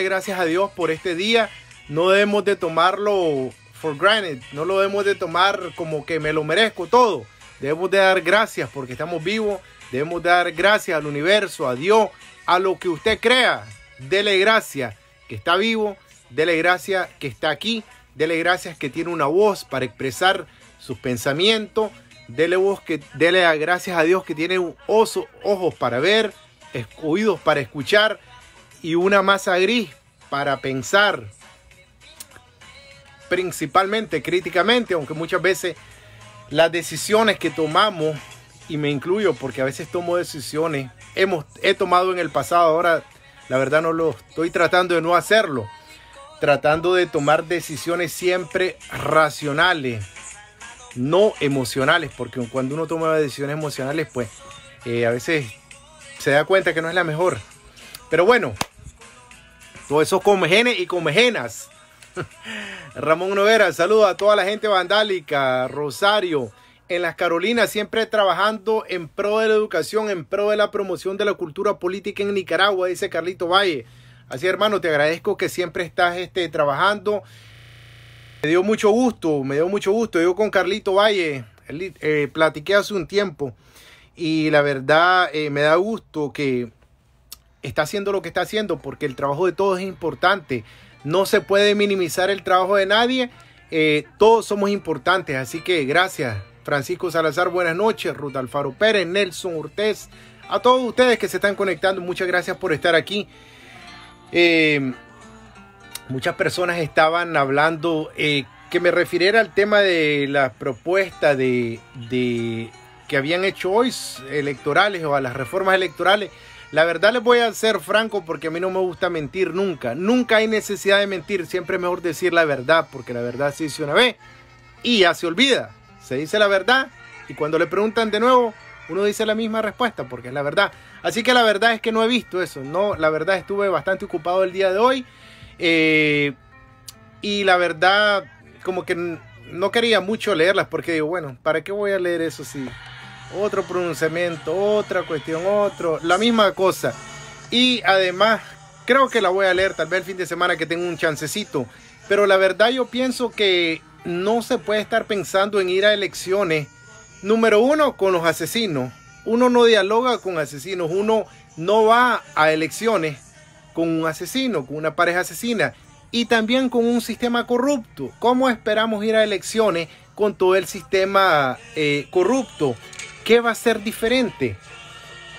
gracias a Dios por este día. No debemos de tomarlo for granted, no lo debemos de tomar como que me lo merezco todo. Debemos de dar gracias porque estamos vivos, debemos dar gracias al universo, a Dios, a lo que usted crea. Dele gracias que está vivo, dele gracias que está aquí, dele gracias que tiene una voz para expresar sus pensamientos, dele, voz que, dele gracias a Dios que tiene oso, ojos para ver, oídos para escuchar y una masa gris para pensar principalmente críticamente, aunque muchas veces las decisiones que tomamos, y me incluyo porque a veces tomo decisiones, hemos, he tomado en el pasado, ahora la verdad no lo estoy tratando de no hacerlo, tratando de tomar decisiones siempre racionales, no emocionales, porque cuando uno toma decisiones emocionales, pues eh, a veces se da cuenta que no es la mejor. Pero bueno, todos esos genes y genas. Ramón Novera, saluda a toda la gente vandálica, Rosario, en las Carolinas, siempre trabajando en pro de la educación, en pro de la promoción de la cultura política en Nicaragua, dice Carlito Valle. Así hermano, te agradezco que siempre estás este, trabajando. Me dio mucho gusto, me dio mucho gusto. Yo con Carlito Valle eh, platiqué hace un tiempo y la verdad eh, me da gusto que está haciendo lo que está haciendo porque el trabajo de todos es importante. No se puede minimizar el trabajo de nadie. Eh, todos somos importantes. Así que gracias. Francisco Salazar, buenas noches. Ruth Alfaro Pérez, Nelson Ortez. A todos ustedes que se están conectando, muchas gracias por estar aquí. Eh, muchas personas estaban hablando eh, que me refiriera al tema de las propuestas de, de que habían hecho hoy electorales o a las reformas electorales. La verdad les voy a ser franco porque a mí no me gusta mentir nunca. Nunca hay necesidad de mentir. Siempre es mejor decir la verdad porque la verdad se dice una vez y ya se olvida. Se dice la verdad y cuando le preguntan de nuevo, uno dice la misma respuesta porque es la verdad. Así que la verdad es que no he visto eso. No, la verdad estuve bastante ocupado el día de hoy. Eh, y la verdad, como que no quería mucho leerlas porque digo, bueno, ¿para qué voy a leer eso si otro pronunciamiento, otra cuestión, otro, la misma cosa. Y además, creo que la voy a leer tal vez el fin de semana que tengo un chancecito. Pero la verdad yo pienso que no se puede estar pensando en ir a elecciones. Número uno, con los asesinos. Uno no dialoga con asesinos. Uno no va a elecciones con un asesino, con una pareja asesina. Y también con un sistema corrupto. ¿Cómo esperamos ir a elecciones con todo el sistema eh, corrupto? ¿Qué va a ser diferente?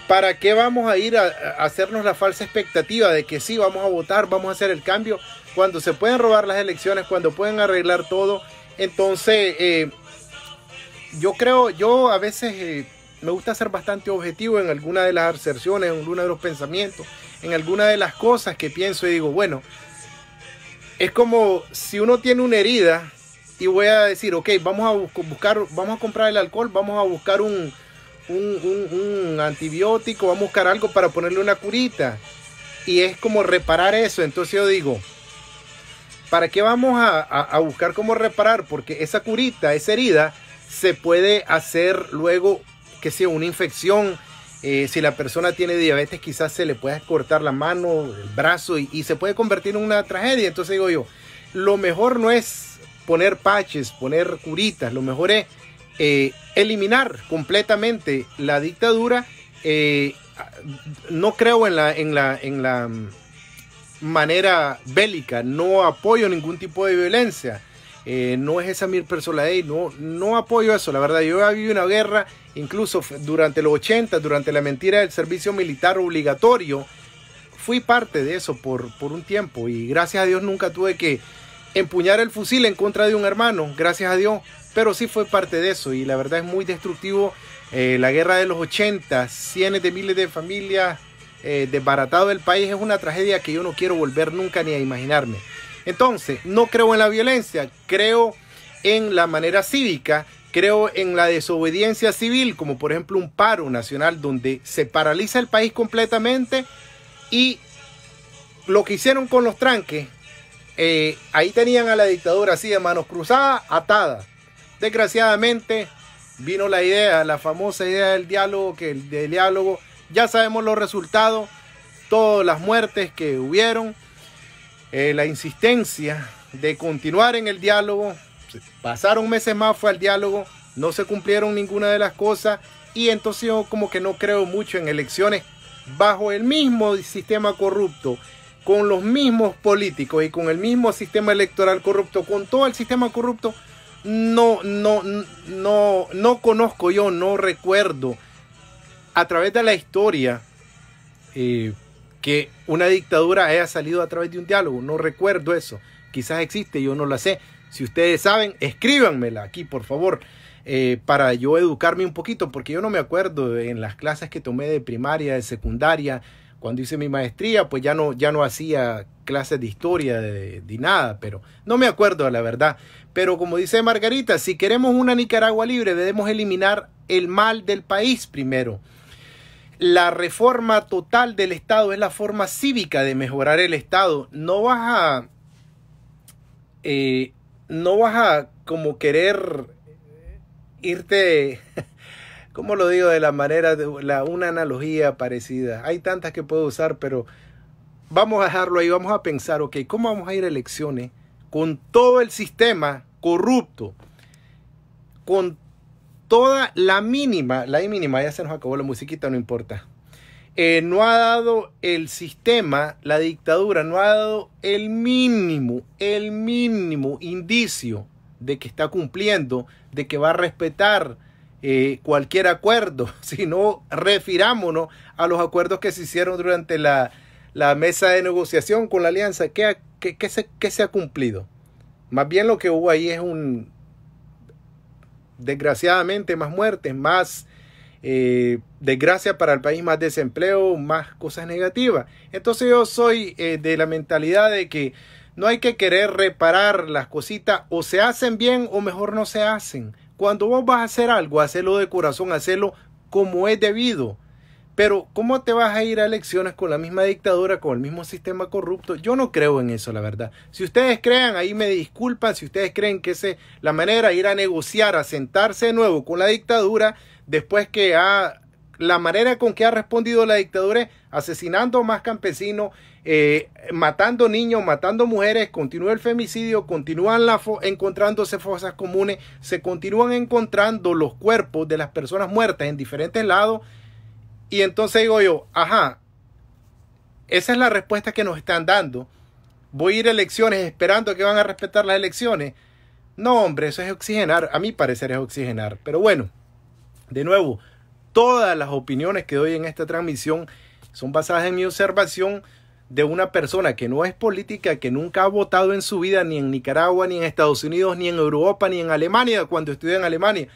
¿Para qué vamos a ir a, hacernos la falsa expectativa de que sí, vamos a votar, vamos a hacer el cambio? Cuando se pueden robar las elecciones, cuando pueden arreglar todo. Entonces, eh, yo creo, yo a veces eh, me gusta ser bastante objetivo en alguna de las aserciones, en alguna de los pensamientos, en alguna de las cosas que pienso y digo, bueno, es como si uno tiene una herida y voy a decir, ok, vamos a buscar, vamos a comprar el alcohol, vamos a buscar un, antibiótico, vamos a buscar algo para ponerle una curita. Y es como reparar eso. Entonces yo digo, ¿para qué vamos a, buscar cómo reparar? Porque esa curita, esa herida, se puede hacer luego, que sea una infección. Eh, si la persona tiene diabetes, quizás se le pueda cortar la mano, el brazo y, se puede convertir en una tragedia. Entonces digo yo, lo mejor no es poner paches, poner curitas, lo mejor es eh, eliminar completamente la dictadura. Eh, no creo en la, en la, en la mm, manera bélica, no apoyo ningún tipo de violencia. Eh, no es esa mi personalidad. no, no apoyo eso, la verdad, yo he vivido una guerra, incluso durante los 80, durante la mentira del servicio militar obligatorio, fui parte de eso por un tiempo y gracias a Dios nunca tuve que empuñar el fusil en contra de un hermano, gracias a Dios, pero sí fue parte de eso y la verdad es muy destructivo. Eh, la guerra de los 80, cientos de miles de familias eh, desbaratado del país es una tragedia que yo no quiero volver nunca ni a imaginarme. Entonces, no creo en la violencia, creo en la manera cívica, creo en la desobediencia civil, como por ejemplo un paro nacional donde se paraliza el país completamente y lo que hicieron con los tranques eh, ahí tenían a la dictadura así de manos cruzadas, atada. Desgraciadamente vino la idea, la famosa idea del diálogo, que diálogo, ya sabemos los resultados, todas las muertes que hubieron, eh, la insistencia de continuar en el diálogo, pasaron meses más, fue al diálogo, no se cumplieron ninguna de las cosas y entonces yo como que no creo mucho en elecciones bajo el mismo sistema corrupto con los mismos políticos y con el mismo sistema electoral corrupto, con todo el sistema corrupto, no, no, no, no conozco yo, no recuerdo a través de la historia eh, que una dictadura haya salido a través de un diálogo. No recuerdo eso. Quizás existe, yo no la sé. Si ustedes saben, escríbanmela aquí, por favor, eh, para yo educarme un poquito, porque yo no me acuerdo en las clases que tomé de primaria, de secundaria, cuando hice mi maestría, pues ya no, ya no hacía clases de historia de, nada, pero no me acuerdo la verdad. Pero como dice Margarita, si queremos una Nicaragua libre, debemos eliminar el mal del país primero. La reforma total del Estado es la forma cívica de mejorar el Estado. No vas a... Eh, no vas a como querer irte... ¿cómo lo digo de la manera, de una analogía parecida? Hay tantas que puedo usar, pero vamos a dejarlo ahí, vamos a pensar, ok, ¿cómo vamos a ir a elecciones con todo el sistema corrupto? Con toda la mínima, la mínima, ya se nos acabó la musiquita, no importa. Eh, no ha dado el sistema, la dictadura, no ha dado el mínimo, el mínimo indicio de que está cumpliendo, de que va a respetar eh, cualquier acuerdo, sino refirámonos a los acuerdos que se hicieron durante la, mesa de negociación con la alianza. ¿Qué, se, ha cumplido? Más bien lo que hubo ahí es un, desgraciadamente, más muertes, más eh, desgracia para el país, más desempleo, más cosas negativas. Entonces yo soy eh, de la mentalidad de que no hay que querer reparar las cositas o se hacen bien o mejor no se hacen. Cuando vos vas a hacer algo, hacelo de corazón, hacelo como es debido. Pero ¿cómo te vas a ir a elecciones con la misma dictadura, con el mismo sistema corrupto? Yo no creo en eso, la verdad. Si ustedes crean, ahí me disculpan, si ustedes creen que es la manera de ir a negociar, a sentarse de nuevo con la dictadura, después que ha la manera con que ha respondido la dictadura es asesinando más campesinos, eh, matando niños, matando mujeres, continúa el femicidio, continúan encontrándose fosas comunes, se continúan encontrando los cuerpos de las personas muertas en diferentes lados. Y entonces digo yo, ajá, esa es la respuesta que nos están dando. Voy a ir a elecciones esperando que van a respetar las elecciones. No, hombre, eso es oxigenar. A mi parecer es oxigenar. Pero bueno, de nuevo, Todas las opiniones que doy en esta transmisión son basadas en mi observación de una persona que no es política, que nunca ha votado en su vida ni en Nicaragua, ni en Estados Unidos, ni en Europa, ni en Alemania, cuando estudié en Alemania.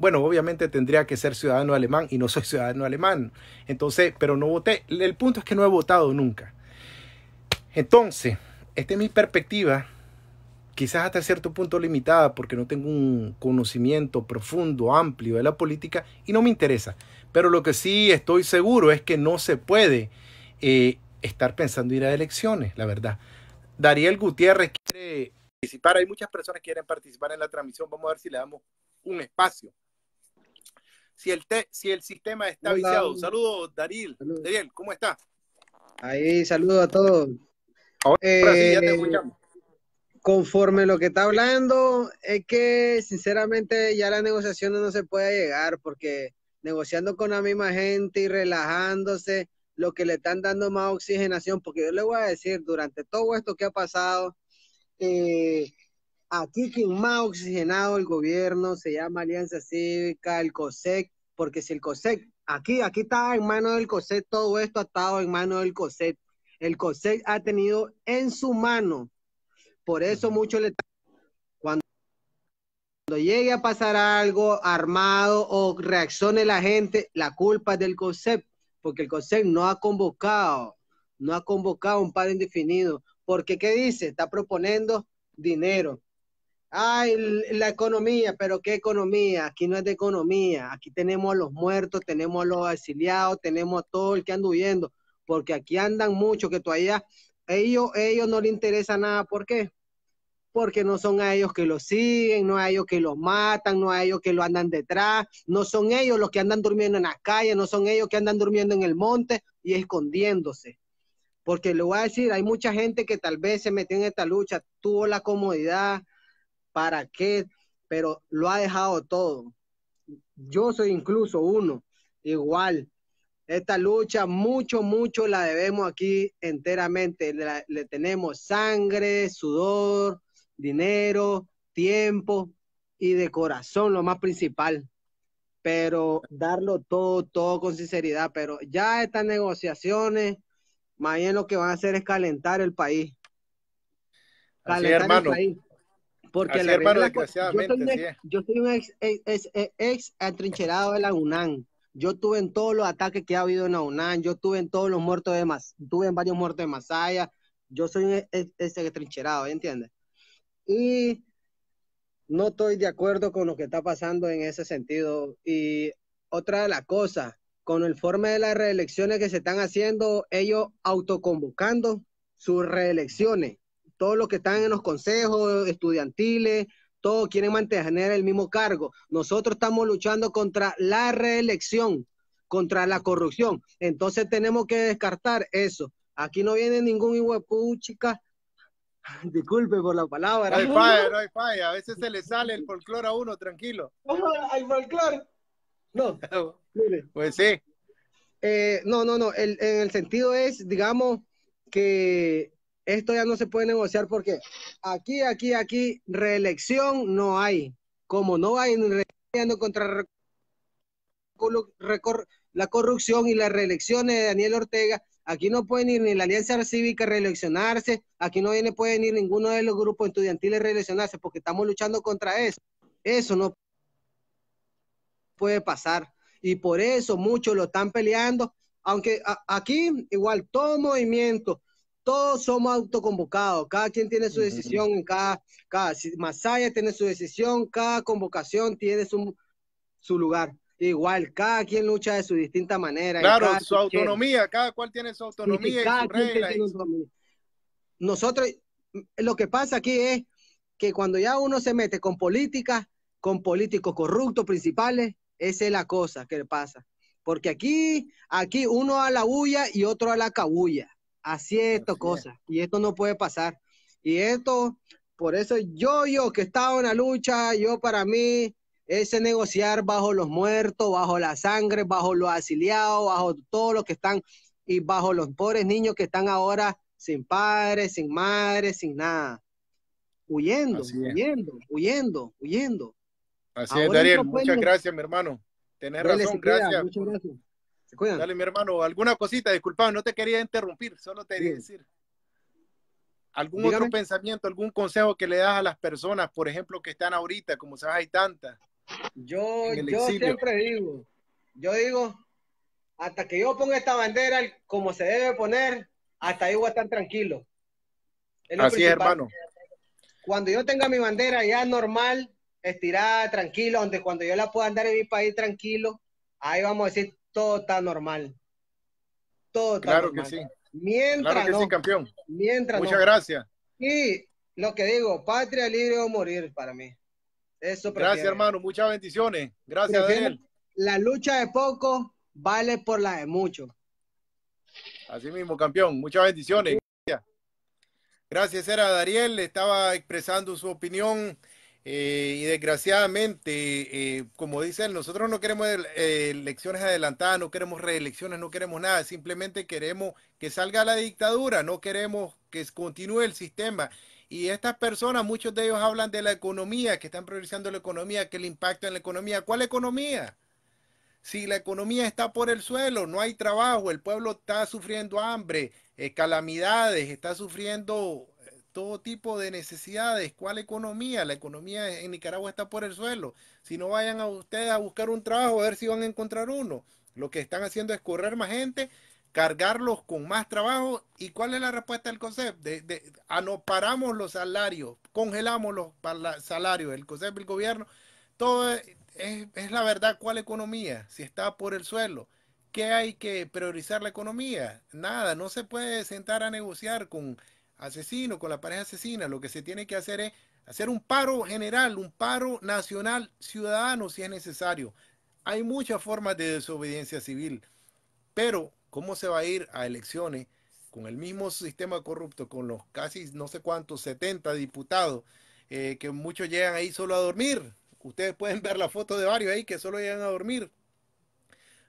Bueno, obviamente tendría que ser ciudadano alemán y no soy ciudadano alemán. Entonces, pero no voté. El punto es que no he votado nunca. Entonces, esta es mi perspectiva quizás hasta cierto punto limitada porque no tengo un conocimiento profundo, amplio de la política y no me interesa. Pero lo que sí estoy seguro es que no se puede eh, estar pensando ir a elecciones, la verdad. Dariel Gutiérrez quiere participar, hay muchas personas que quieren participar en la transmisión, vamos a ver si le damos un espacio. Si el, si el sistema está viciado. Saludos, Dariel. Dariel, ¿cómo está? Ahí, saludos a todos. Ahora, sí, ya te eh, escuchamos conforme lo que está hablando, es que sinceramente ya las negociaciones no se puede llegar porque negociando con la misma gente y relajándose, lo que le están dando más oxigenación, porque yo le voy a decir, durante todo esto que ha pasado, eh, aquí quien más oxigenado el gobierno se llama Alianza Cívica, el COSEC, porque si el COSEC, aquí, aquí está en manos del COSEC, todo esto ha estado en manos del COSEC. El COSEC ha tenido en su mano por eso mucho le cuando, cuando llegue a pasar algo armado o reaccione la gente, la culpa es del concepto, porque el concepto no ha convocado, no ha convocado un paro indefinido, porque ¿qué dice? Está proponiendo dinero. Ay, la economía, pero ¿qué economía? Aquí no es de economía. Aquí tenemos a los muertos, tenemos a los exiliados, tenemos a todo el que anda huyendo, porque aquí andan muchos que todavía ellos, ellos no les interesa nada, ¿por qué? Porque no son a ellos que los siguen, no a ellos que los matan, no a ellos que lo andan detrás, no son ellos los que andan durmiendo en la calle, no son ellos que andan durmiendo en el monte y escondiéndose. Porque le voy a decir, hay mucha gente que tal vez se metió en esta lucha, tuvo la comodidad, ¿para qué? Pero lo ha dejado todo. Yo soy incluso uno, igual, esta lucha, mucho, mucho la debemos aquí enteramente. Le, tenemos sangre, sudor, dinero, tiempo y de corazón, lo más principal. Pero darlo todo, todo con sinceridad. Pero ya estas negociaciones, más bien lo que van a hacer es calentar el país. Calentar el país. Porque la yo, soy, un ex, ex, atrincherado de la UNAM yo tuve en todos los ataques que ha habido en UNAM. yo tuve en todos los muertos de Mas, tuve en varios muertos de Masaya, yo soy e-, e-, ese trincherado, ¿entiendes? Y no estoy de acuerdo con lo que está pasando en ese sentido. Y otra de las cosas, con el forma de las reelecciones que se están haciendo, ellos autoconvocando sus reelecciones. Todos los que están en los consejos estudiantiles, todos quieren mantener el mismo cargo. Nosotros estamos luchando contra la reelección, contra la corrupción. Entonces tenemos que descartar eso. Aquí no viene ningún chica. Disculpe por la palabra. No hay falla, no hay falla. A veces se le sale el folclore a uno, tranquilo. hay folclore? No. Pues sí. Eh, no, no, no. en el sentido es, digamos, que esto ya no se puede negociar porque aquí, aquí, aquí, reelección no hay. Como no hay, contra la corrupción y las reelecciones de Daniel Ortega, aquí no pueden ir ni la Alianza Cívica reeleccionarse, aquí no viene, pueden ir ninguno de los grupos estudiantiles reeleccionarse porque estamos luchando contra eso. Eso no puede pasar. Y por eso muchos lo están peleando, aunque aquí igual todo movimiento, todos somos autoconvocados, cada quien tiene su decisión, en cada, Masaya tiene su decisión, cada convocación tiene su, lugar. Igual, cada quien lucha de su distinta manera. Claro, su autonomía, cada cual tiene su autonomía. Y su Nosotros, lo que pasa aquí es que cuando ya uno se mete con política, con políticos corruptos principales, esa es la cosa que le pasa. Porque aquí, aquí uno a la huya y otro a la cabulla así es esto y esto no puede pasar. Y esto, por eso yo, yo que estaba en la lucha, yo para mí, ese negociar bajo los muertos, bajo la sangre, bajo los asiliados, bajo todos los que están, y bajo los pobres niños que están ahora sin padres, sin madres, sin nada. Huyendo, huyendo, huyendo, huyendo. Así es, Darío. muchas gracias, mi hermano. Tenés razón, Muchas gracias. Dale, mi hermano, alguna cosita, disculpa, no te quería interrumpir, solo te quería decir. ¿Algún otro pensamiento, algún consejo que le das a las personas, por ejemplo, que están ahorita, como sabes, hay tantas? Yo, siempre digo, yo digo, hasta que yo ponga esta bandera como se debe poner, hasta ahí voy a estar tranquilo. Así es, hermano. Cuando yo tenga mi bandera ya normal, estirada, tranquilo donde cuando yo la pueda andar en mi país tranquilo, ahí vamos a decir, todo está normal. Todo está claro que sí. Mientras claro que campeón. Muchas gracias. Y lo que digo, patria libre o morir para mí. Eso Gracias, hermano. Muchas bendiciones. Gracias, Daniel. La lucha de poco vale por la de mucho. Así mismo, campeón. Muchas bendiciones. Gracias. Gracias, era Dariel. Estaba expresando su opinión. Eh, y desgraciadamente, eh, como dicen, nosotros no queremos elecciones adelantadas, no queremos reelecciones, no queremos nada, simplemente queremos que salga la dictadura, no queremos que continúe el sistema. Y estas personas, muchos de ellos hablan de la economía, que están priorizando la economía, que el impacto en la economía. ¿Cuál economía? Si la economía está por el suelo, no hay trabajo, el pueblo está sufriendo hambre, eh, calamidades, está sufriendo todo tipo de necesidades. ¿Cuál economía? La economía en Nicaragua está por el suelo. Si no vayan a ustedes a buscar un trabajo, a ver si van a encontrar uno. Lo que están haciendo es correr más gente, cargarlos con más trabajo. ¿Y cuál es la respuesta del COSEP? De, de a ah, no paramos los salarios, congelamos los salarios, el COSEP, el gobierno. Todo es, es la verdad. ¿Cuál economía? Si está por el suelo. ¿Qué hay que priorizar la economía? Nada, no se puede sentar a negociar con asesino, con la pareja asesina. Lo que se tiene que hacer es hacer un paro general, un paro nacional ciudadano si es necesario. Hay muchas formas de desobediencia civil, pero ¿cómo se va a ir a elecciones con el mismo sistema corrupto, con los casi no sé cuántos, 70 diputados, eh, que muchos llegan ahí solo a dormir? Ustedes pueden ver la foto de varios ahí que solo llegan a dormir.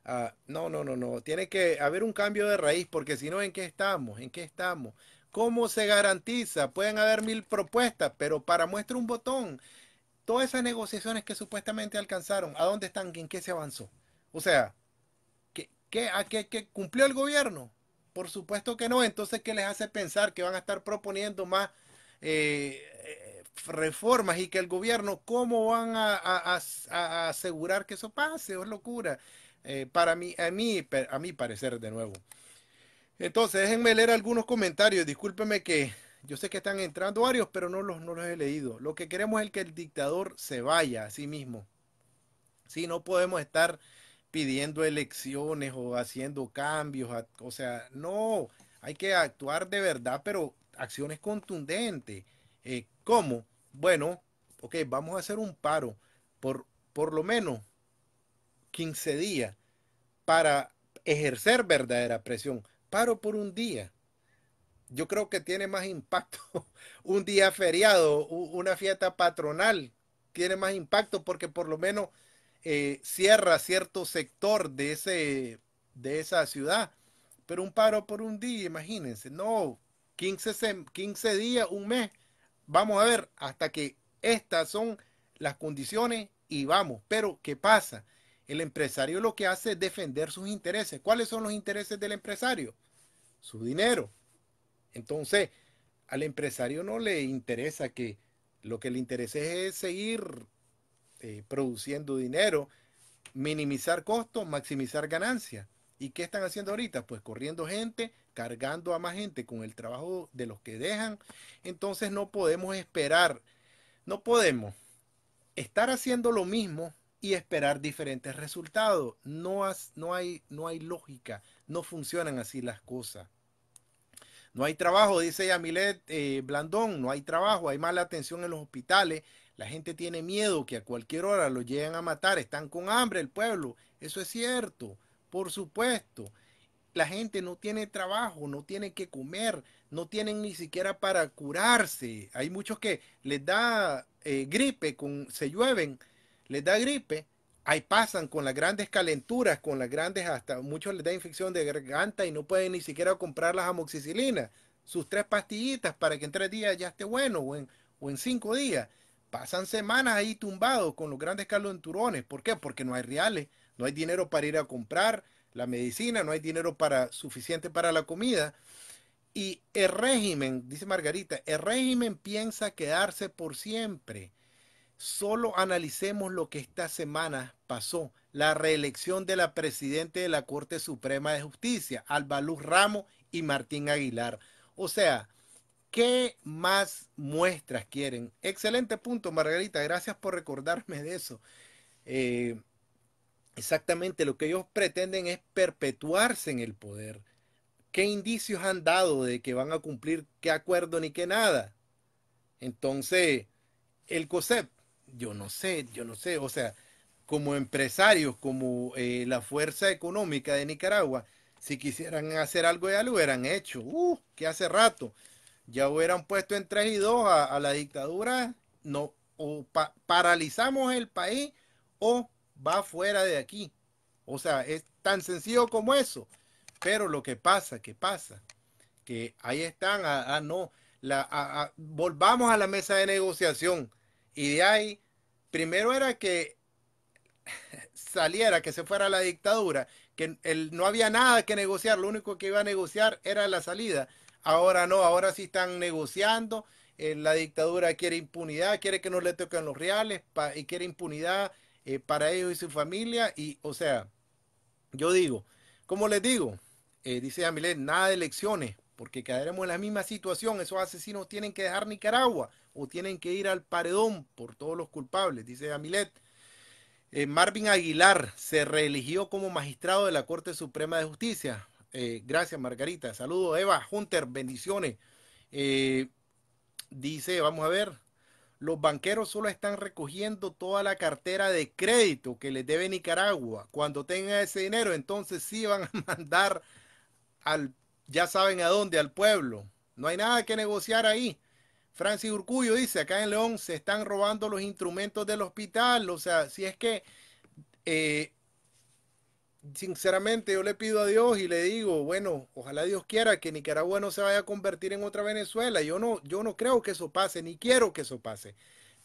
Ah, no, no, no, no. Tiene que haber un cambio de raíz porque si no, ¿en qué estamos? ¿En qué estamos? ¿Cómo se garantiza? Pueden haber mil propuestas, pero para muestra un botón, todas esas negociaciones que supuestamente alcanzaron, ¿a dónde están? ¿En qué se avanzó? O sea, a qué, cumplió el gobierno? Por supuesto que no. Entonces, ¿qué les hace pensar que van a estar proponiendo más eh, eh, reformas y que el gobierno, ¿cómo van a, asegurar que eso pase? Es locura. Eh, para mí, a mí, a mi parecer, de nuevo, entonces, déjenme leer algunos comentarios. Discúlpeme que yo sé que están entrando varios, pero no los, no los he leído. Lo que queremos es que el dictador se vaya a sí mismo. Sí, no podemos estar pidiendo elecciones o haciendo cambios. O sea, no, hay que actuar de verdad, pero acciones contundentes. Eh, ¿Cómo? Bueno, ok, vamos a hacer un paro por, por lo menos 15 días para ejercer verdadera presión paro por un día. Yo creo que tiene más impacto un día feriado, una fiesta patronal, tiene más impacto porque por lo menos eh, cierra cierto sector de, ese, de esa ciudad. Pero un paro por un día, imagínense, no, 15, 15 días, un mes. Vamos a ver hasta que estas son las condiciones y vamos. Pero, ¿qué pasa? El empresario lo que hace es defender sus intereses. ¿Cuáles son los intereses del empresario? Su dinero. Entonces, al empresario no le interesa que lo que le interesa es seguir eh, produciendo dinero, minimizar costos, maximizar ganancias. ¿Y qué están haciendo ahorita? Pues corriendo gente, cargando a más gente con el trabajo de los que dejan. Entonces no podemos esperar, no podemos estar haciendo lo mismo y esperar diferentes resultados. No, no, hay, no hay lógica, no funcionan así las cosas. No hay trabajo, dice Yamilet eh, Blandón, no hay trabajo, hay mala atención en los hospitales, la gente tiene miedo que a cualquier hora lo lleguen a matar, están con hambre el pueblo, eso es cierto, por supuesto. La gente no tiene trabajo, no tiene que comer, no tienen ni siquiera para curarse. Hay muchos que les da eh, gripe, con, se llueven, les da gripe, ahí pasan con las grandes calenturas, con las grandes hasta, muchos les da infección de garganta y no pueden ni siquiera comprar las amoxicilinas, sus tres pastillitas para que en tres días ya esté bueno o en, cinco días. Pasan semanas ahí tumbados con los grandes calenturones. ¿Por qué? Porque no hay reales, no hay dinero para ir a comprar la medicina, no hay dinero para, suficiente para la comida. Y el régimen, dice Margarita, el régimen piensa quedarse por siempre. Solo analicemos lo que esta semana pasó, la reelección de la Presidenta de la Corte Suprema de Justicia, Luz Ramos y Martín Aguilar. O sea, ¿qué más muestras quieren? Excelente punto, Margarita. Gracias por recordarme de eso. Eh, exactamente, lo que ellos pretenden es perpetuarse en el poder. ¿Qué indicios han dado de que van a cumplir qué acuerdo ni qué nada? Entonces, el COSEP yo no sé, yo no sé, o sea, como empresarios, como eh, la fuerza económica de Nicaragua, si quisieran hacer algo ya lo hubieran hecho, uh, que hace rato, ya hubieran puesto en tres y dos a, la dictadura, no, o paralizamos el país o va fuera de aquí. O sea, es tan sencillo como eso. Pero lo que pasa, que pasa, que ahí están, ah, ah no, ah, ah, volvamos a la mesa de negociación y de ahí primero era que saliera, que se fuera la dictadura, que no había nada que negociar, lo único que iba a negociar era la salida. Ahora no, ahora sí están negociando, eh, la dictadura quiere impunidad, quiere que no le toquen los reales y quiere impunidad eh, para ellos y su familia. Y, o sea, yo digo, como les digo, eh, dice Amilet, nada de elecciones, porque quedaremos en la misma situación, esos asesinos tienen que dejar Nicaragua o tienen que ir al paredón por todos los culpables, dice Amilet. Eh, Marvin Aguilar se reeligió como magistrado de la Corte Suprema de Justicia. Eh, gracias, Margarita. Saludos, Eva Hunter. Bendiciones. Eh, dice, vamos a ver, los banqueros solo están recogiendo toda la cartera de crédito que les debe Nicaragua. Cuando tengan ese dinero, entonces sí van a mandar al, ya saben a dónde, al pueblo. No hay nada que negociar ahí. Francis Urcuyo dice, acá en León se están robando los instrumentos del hospital. O sea, si es que, eh, sinceramente, yo le pido a Dios y le digo, bueno, ojalá Dios quiera que Nicaragua no se vaya a convertir en otra Venezuela. Yo no, yo no creo que eso pase, ni quiero que eso pase.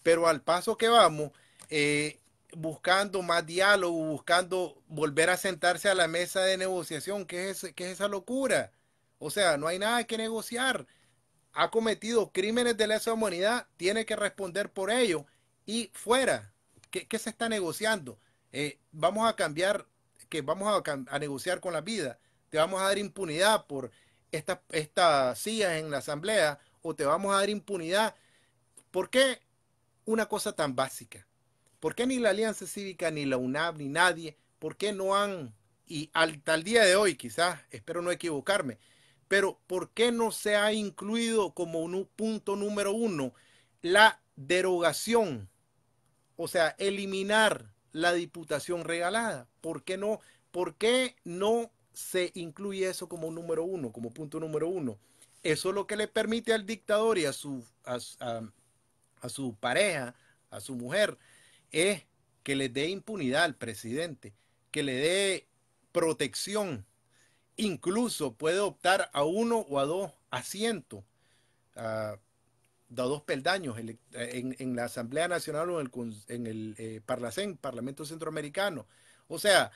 Pero al paso que vamos, eh, buscando más diálogo, buscando volver a sentarse a la mesa de negociación, ¿qué es, qué es esa locura? O sea, no hay nada que negociar ha cometido crímenes de lesa humanidad, tiene que responder por ello. Y fuera, ¿qué, se está negociando? Eh, vamos a cambiar, que vamos a, negociar con la vida, te vamos a dar impunidad por estas sillas en la asamblea o te vamos a dar impunidad. ¿Por qué una cosa tan básica? ¿Por qué ni la Alianza Cívica, ni la UNAB, ni nadie? ¿Por qué no han, y hasta el día de hoy quizás, espero no equivocarme, pero ¿por qué no se ha incluido como un punto número uno la derogación? O sea, eliminar la diputación regalada. ¿Por qué no? ¿Por no se incluye eso como número uno, como punto número uno? Eso es lo que le permite al dictador y a su, a su pareja, a su mujer, es que le dé impunidad al presidente, que le dé protección Incluso puede optar a uno o a dos asientos, ah, a, dos peldaños eh, en, la Asamblea Nacional o en el, eh, Parlamento Centroamericano. O sea,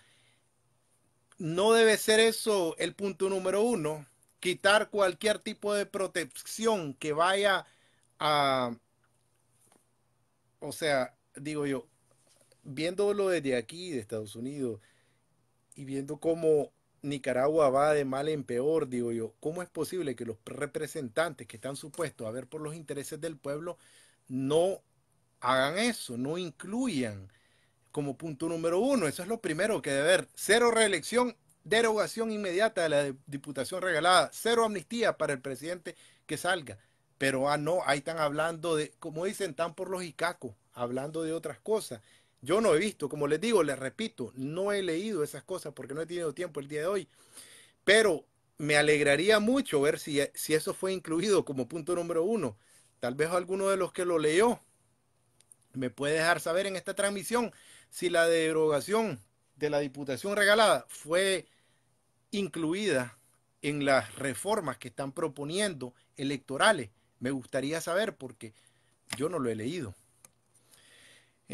no debe ser eso el punto número uno, quitar cualquier tipo de protección que vaya a, o sea, digo yo, viéndolo desde aquí, de Estados Unidos, y viendo cómo Nicaragua va de mal en peor, digo yo. ¿Cómo es posible que los representantes que están supuestos a ver por los intereses del pueblo no hagan eso, no incluyan como punto número uno? Eso es lo primero que debe haber. Cero reelección, derogación inmediata de la diputación regalada, cero amnistía para el presidente que salga. Pero ah, no, ahí están hablando de, como dicen, están por los icacos, hablando de otras cosas. Yo no he visto, como les digo, les repito, no he leído esas cosas porque no he tenido tiempo el día de hoy. Pero me alegraría mucho ver si, si eso fue incluido como punto número uno. Tal vez alguno de los que lo leyó me puede dejar saber en esta transmisión si la derogación de la Diputación regalada fue incluida en las reformas que están proponiendo electorales. Me gustaría saber porque yo no lo he leído.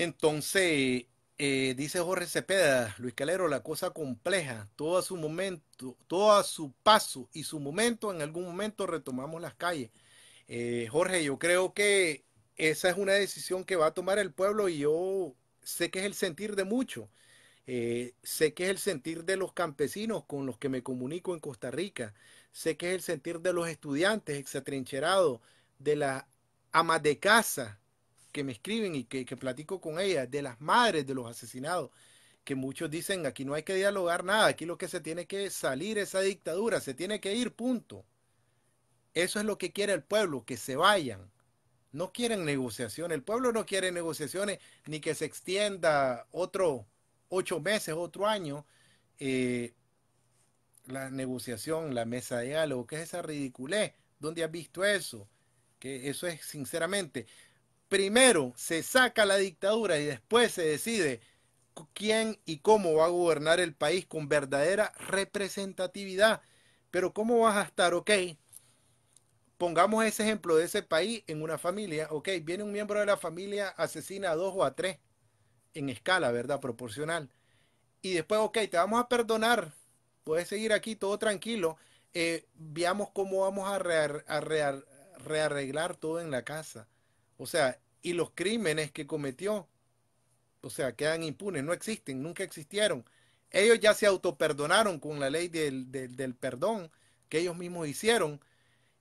Entonces, eh, dice Jorge Cepeda, Luis Calero, la cosa compleja, todo a su momento, todo a su paso y su momento, en algún momento retomamos las calles. Eh, Jorge, yo creo que esa es una decisión que va a tomar el pueblo y yo sé que es el sentir de muchos. Eh, sé que es el sentir de los campesinos con los que me comunico en Costa Rica. Sé que es el sentir de los estudiantes exatrincherados, de las amas de casa que me escriben y que, platico con ellas, de las madres de los asesinados, que muchos dicen aquí no hay que dialogar nada, aquí lo que se tiene que salir esa dictadura, se tiene que ir, punto. Eso es lo que quiere el pueblo, que se vayan. No quieren negociaciones, el pueblo no quiere negociaciones ni que se extienda otro ocho meses, otro año. Eh, la negociación, la mesa de diálogo, que es esa ridiculez? ¿Dónde has visto eso? Que eso es sinceramente, primero se saca la dictadura y después se decide quién y cómo va a gobernar el país con verdadera representatividad. Pero ¿cómo vas a estar? Ok, pongamos ese ejemplo de ese país en una familia. Ok, viene un miembro de la familia, asesina a dos o a tres en escala, ¿verdad? Proporcional. Y después, ok, te vamos a perdonar. Puedes seguir aquí todo tranquilo. Eh, veamos cómo vamos a, rearreglar todo en la casa. O sea, y los crímenes que cometió, o sea, quedan impunes, no existen, nunca existieron. Ellos ya se autoperdonaron con la ley del, perdón que ellos mismos hicieron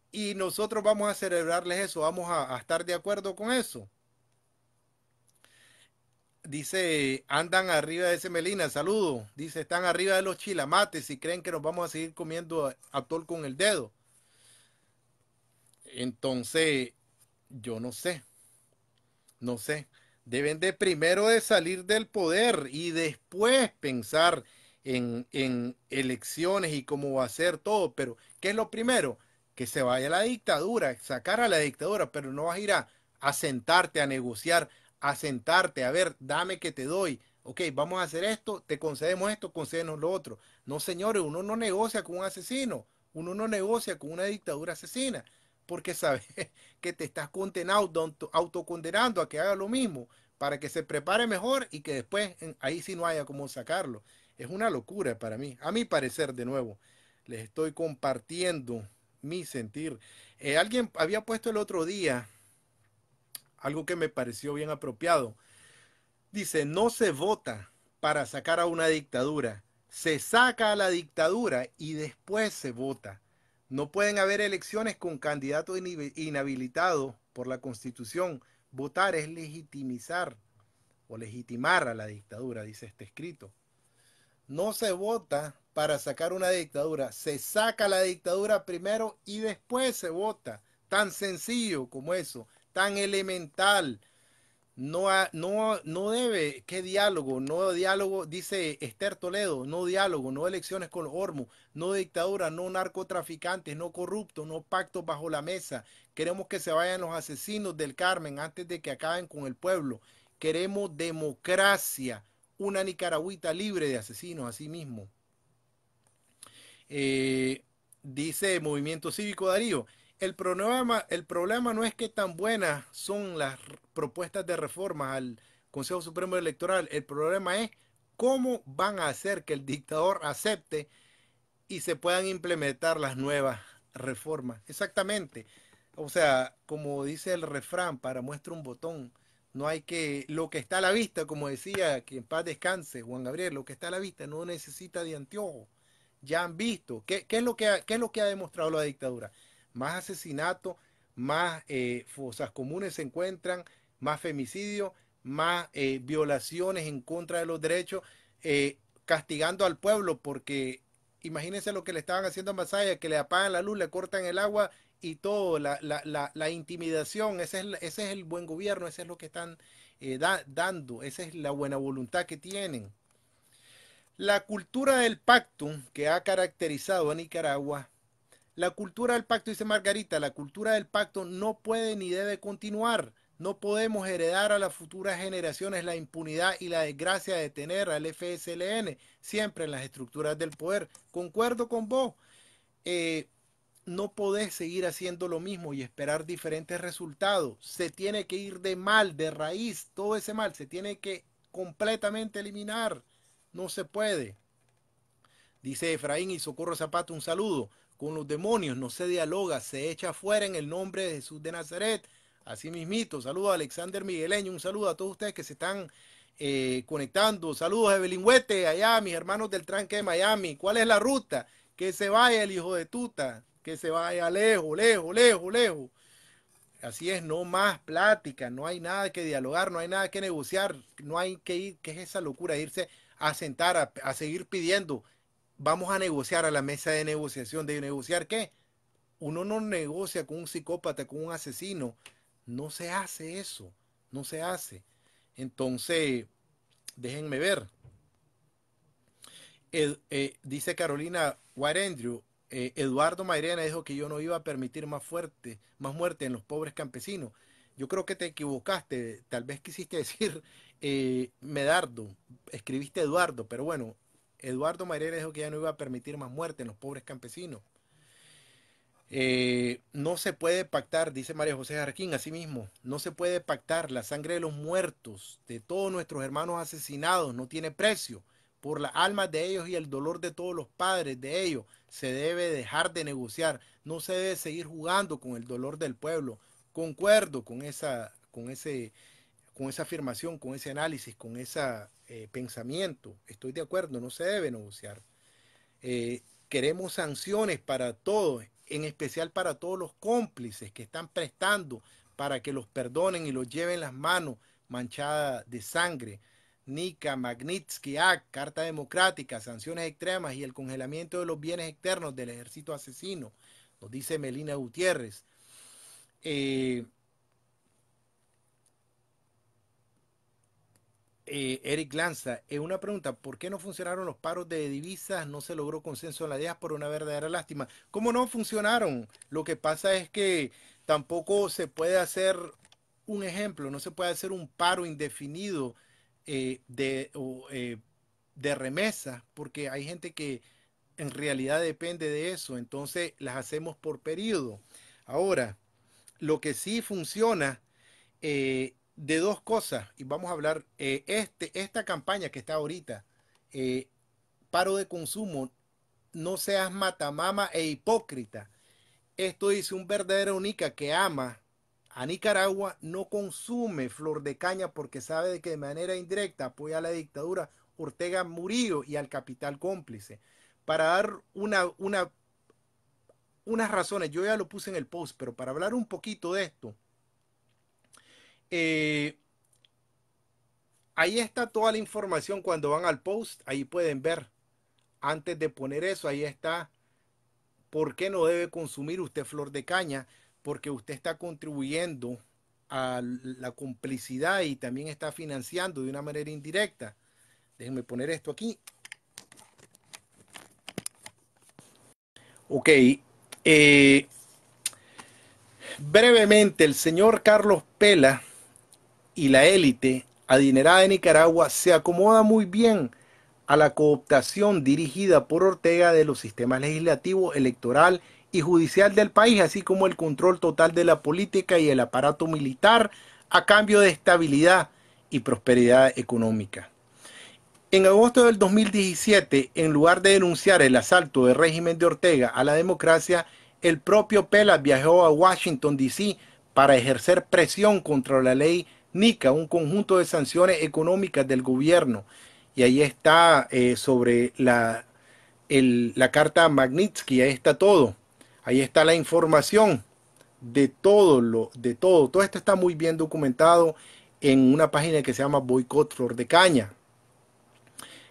y nosotros vamos a celebrarles eso, vamos a, estar de acuerdo con eso. Dice, andan arriba de ese Melina, saludo. Dice, están arriba de los chilamates y creen que nos vamos a seguir comiendo atol con el dedo. Entonces, yo no sé no sé, deben de primero de salir del poder y después pensar en, elecciones y cómo va a ser todo. Pero, ¿qué es lo primero? Que se vaya la dictadura, sacar a la dictadura, pero no vas a ir a, sentarte, a negociar, a sentarte, a ver, dame que te doy. Ok, vamos a hacer esto, te concedemos esto, concédenos lo otro. No, señores, uno no negocia con un asesino, uno no negocia con una dictadura asesina, porque ¿sabes? que te estás condenando, autocondenando a que haga lo mismo para que se prepare mejor y que después ahí sí no haya cómo sacarlo. Es una locura para mí. A mi parecer, de nuevo, les estoy compartiendo mi sentir. Eh, alguien había puesto el otro día algo que me pareció bien apropiado. Dice, no se vota para sacar a una dictadura, se saca a la dictadura y después se vota. No pueden haber elecciones con candidato inhabilitado por la Constitución. Votar es legitimizar o legitimar a la dictadura, dice este escrito. No se vota para sacar una dictadura, se saca la dictadura primero y después se vota. Tan sencillo como eso, tan elemental, no, no, debe, ¿qué diálogo? No diálogo, dice Esther Toledo, no diálogo, no elecciones con Ormu, no dictadura, no narcotraficantes, no corruptos, no pactos bajo la mesa. Queremos que se vayan los asesinos del Carmen antes de que acaben con el pueblo. Queremos democracia, una Nicaragüita libre de asesinos, así mismo. Eh, dice Movimiento Cívico Darío, el problema, no es que tan buenas son las propuestas de reforma al Consejo Supremo Electoral, el problema es cómo van a hacer que el dictador acepte y se puedan implementar las nuevas reformas. Exactamente. O sea, como dice el refrán, para muestra un botón, no hay que, lo que está a la vista, como decía, que en paz descanse Juan Gabriel, lo que está a la vista no necesita de anteojo. Ya han visto. es, lo que qué es lo que ha demostrado la dictadura? Más asesinatos, más eh, fosas comunes se encuentran, más femicidios, más eh, violaciones en contra de los derechos, eh, castigando al pueblo, porque imagínense lo que le estaban haciendo a Masaya, que le apagan la luz, le cortan el agua y todo, la, la, intimidación, ese es, el buen gobierno, ese es lo que están dando, esa es la buena voluntad que tienen. La cultura del pacto que ha caracterizado a Nicaragua la cultura del pacto, dice Margarita, la cultura del pacto no puede ni debe continuar. No podemos heredar a las futuras generaciones la impunidad y la desgracia de tener al FSLN siempre en las estructuras del poder. Concuerdo con vos. Eh, no podés seguir haciendo lo mismo y esperar diferentes resultados. Se tiene que ir de mal, de raíz, todo ese mal se tiene que completamente eliminar. No se puede. Dice Efraín y Socorro Zapato. un saludo con los demonios, no se dialoga, se echa afuera en el nombre de Jesús de Nazaret. Así mismito, saludo a Alexander Migueleño, un saludo a todos ustedes que se están eh, conectando. Saludos a Belingüete, allá, mis hermanos del tranque de Miami. ¿Cuál es la ruta? Que se vaya el hijo de tuta, que se vaya lejos, lejos, lejos, lejos. Así es, no más plática, no hay nada que dialogar, no hay nada que negociar, no hay que ir, ¿qué es esa locura? Irse a sentar, a seguir pidiendo vamos a negociar a la mesa de negociación, de negociar qué. Uno no negocia con un psicópata, con un asesino. No se hace eso, no se hace. Entonces, déjenme ver. Eh, dice Carolina White Andrew, eh, Eduardo Mairena dijo que yo no iba a permitir más fuerte, más muerte en los pobres campesinos. Yo creo que te equivocaste, tal vez quisiste decir eh, Medardo, escribiste Eduardo, pero bueno, Eduardo Mairena dijo que ya no iba a permitir más muerte en los pobres campesinos. Eh, no se puede pactar, dice María José Jarquín, así mismo, no se puede pactar la sangre de los muertos, de todos nuestros hermanos asesinados, no tiene precio. Por las almas de ellos y el dolor de todos los padres de ellos, se debe dejar de negociar, no se debe seguir jugando con el dolor del pueblo. Concuerdo con, esa, con ese con esa afirmación, con ese análisis, con ese eh, pensamiento. Estoy de acuerdo, no se debe negociar. Eh, queremos sanciones para todos, en especial para todos los cómplices que están prestando para que los perdonen y los lleven las manos manchadas de sangre. Nica, Magnitsky Act, Carta Democrática, sanciones extremas y el congelamiento de los bienes externos del ejército asesino, nos dice Melina Gutiérrez. Eh, Eh, Eric Lanza, es una pregunta, ¿por qué no funcionaron los paros de divisas? No se logró consenso en la por una verdadera lástima. ¿Cómo no funcionaron? Lo que pasa es que tampoco se puede hacer un ejemplo, no se puede hacer un paro indefinido eh, de, eh, de remesas, porque hay gente que en realidad depende de eso, entonces las hacemos por periodo. Ahora, lo que sí funciona eh, de dos cosas, y vamos a hablar, eh, este, esta campaña que está ahorita, eh, paro de consumo, no seas matamama e hipócrita. Esto dice un verdadero Nica que ama a Nicaragua, no consume flor de caña porque sabe de que de manera indirecta apoya a la dictadura Ortega Murillo y al capital cómplice. Para dar una, una, unas razones, yo ya lo puse en el post, pero para hablar un poquito de esto, eh, ahí está toda la información cuando van al post, ahí pueden ver. Antes de poner eso, ahí está por qué no debe consumir usted flor de caña, porque usted está contribuyendo a la complicidad y también está financiando de una manera indirecta. Déjenme poner esto aquí. Ok. Eh, brevemente, el señor Carlos Pela y la élite adinerada de Nicaragua se acomoda muy bien a la cooptación dirigida por Ortega de los sistemas legislativo, electoral y judicial del país, así como el control total de la política y el aparato militar a cambio de estabilidad y prosperidad económica. En agosto del 2017, en lugar de denunciar el asalto del régimen de Ortega a la democracia, el propio Pela viajó a Washington, D.C. para ejercer presión contra la ley NICA, un conjunto de sanciones económicas del gobierno. Y ahí está eh, sobre la, la carta Magnitsky, ahí está todo. Ahí está la información de todo lo, de todo. Todo esto está muy bien documentado en una página que se llama Boycott Flor de Caña.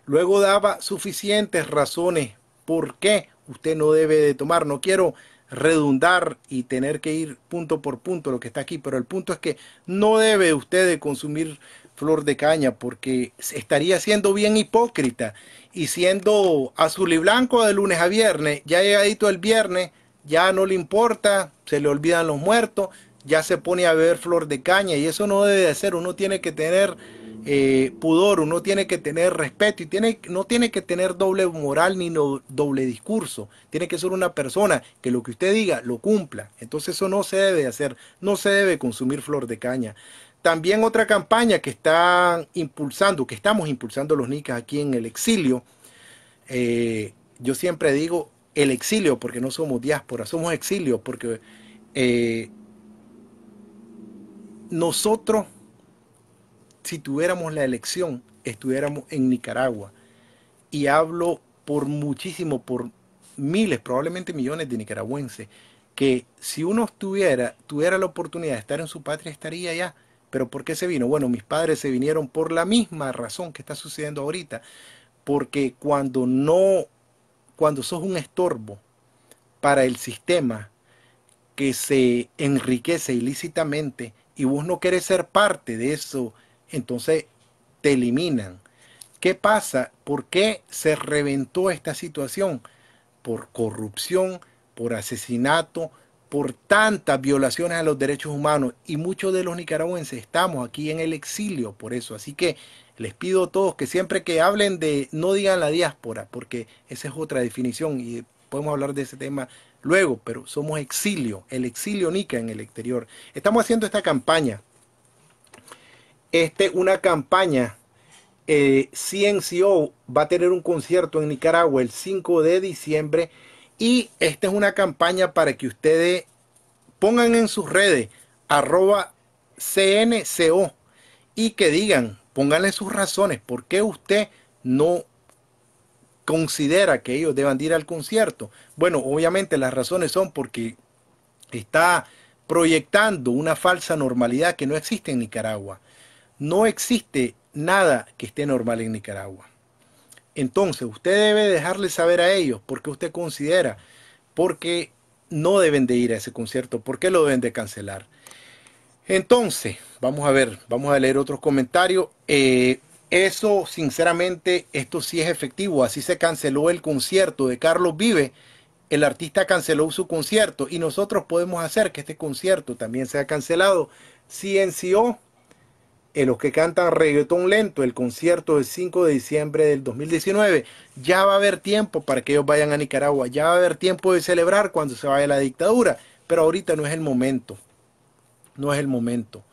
Luego daba suficientes razones por qué usted no debe de tomar. No quiero redundar y tener que ir punto por punto lo que está aquí, pero el punto es que no debe usted de consumir flor de caña porque estaría siendo bien hipócrita y siendo azul y blanco de lunes a viernes, ya llegadito el viernes, ya no le importa, se le olvidan los muertos, ya se pone a beber flor de caña y eso no debe de ser, uno tiene que tener eh, pudor, uno tiene que tener respeto y tiene, no tiene que tener doble moral ni doble discurso. Tiene que ser una persona que lo que usted diga lo cumpla. Entonces eso no se debe hacer, no se debe consumir flor de caña. También otra campaña que están impulsando, que estamos impulsando los nicas aquí en el exilio. Eh, yo siempre digo el exilio porque no somos diáspora, somos exilio porque eh, nosotros si tuviéramos la elección, estuviéramos en Nicaragua. Y hablo por muchísimo, por miles, probablemente millones de nicaragüenses, que si uno tuviera la oportunidad de estar en su patria, estaría allá. ¿Pero por qué se vino? Bueno, mis padres se vinieron por la misma razón que está sucediendo ahorita. Porque cuando no, cuando sos un estorbo para el sistema que se enriquece ilícitamente y vos no querés ser parte de eso, entonces te eliminan. ¿Qué pasa? ¿Por qué se reventó esta situación? Por corrupción, por asesinato, por tantas violaciones a los derechos humanos y muchos de los nicaragüenses estamos aquí en el exilio por eso. Así que les pido a todos que siempre que hablen de, no digan la diáspora, porque esa es otra definición y podemos hablar de ese tema luego, pero somos exilio, el exilio nica en el exterior. Estamos haciendo esta campaña este, una campaña. Eh, CNCO va a tener un concierto en Nicaragua el 5 de diciembre y esta es una campaña para que ustedes pongan en sus redes arroba CNCO y que digan, pónganle sus razones, por qué usted no considera que ellos deban ir al concierto. Bueno, obviamente las razones son porque está proyectando una falsa normalidad que no existe en Nicaragua. No existe nada que esté normal en Nicaragua. Entonces, usted debe dejarle saber a ellos por qué usted considera, porque no deben de ir a ese concierto, por qué lo deben de cancelar. Entonces, vamos a ver, vamos a leer otros comentarios. Eh, eso, sinceramente, esto sí es efectivo. Así se canceló el concierto de Carlos Vive. El artista canceló su concierto y nosotros podemos hacer que este concierto también sea cancelado. CNCO ...en los que cantan reggaetón lento, el concierto del 5 de diciembre del 2019. Ya va a haber tiempo para que ellos vayan a Nicaragua, ya va a haber tiempo de celebrar cuando se vaya la dictadura, pero ahorita no es el momento, no es el momento.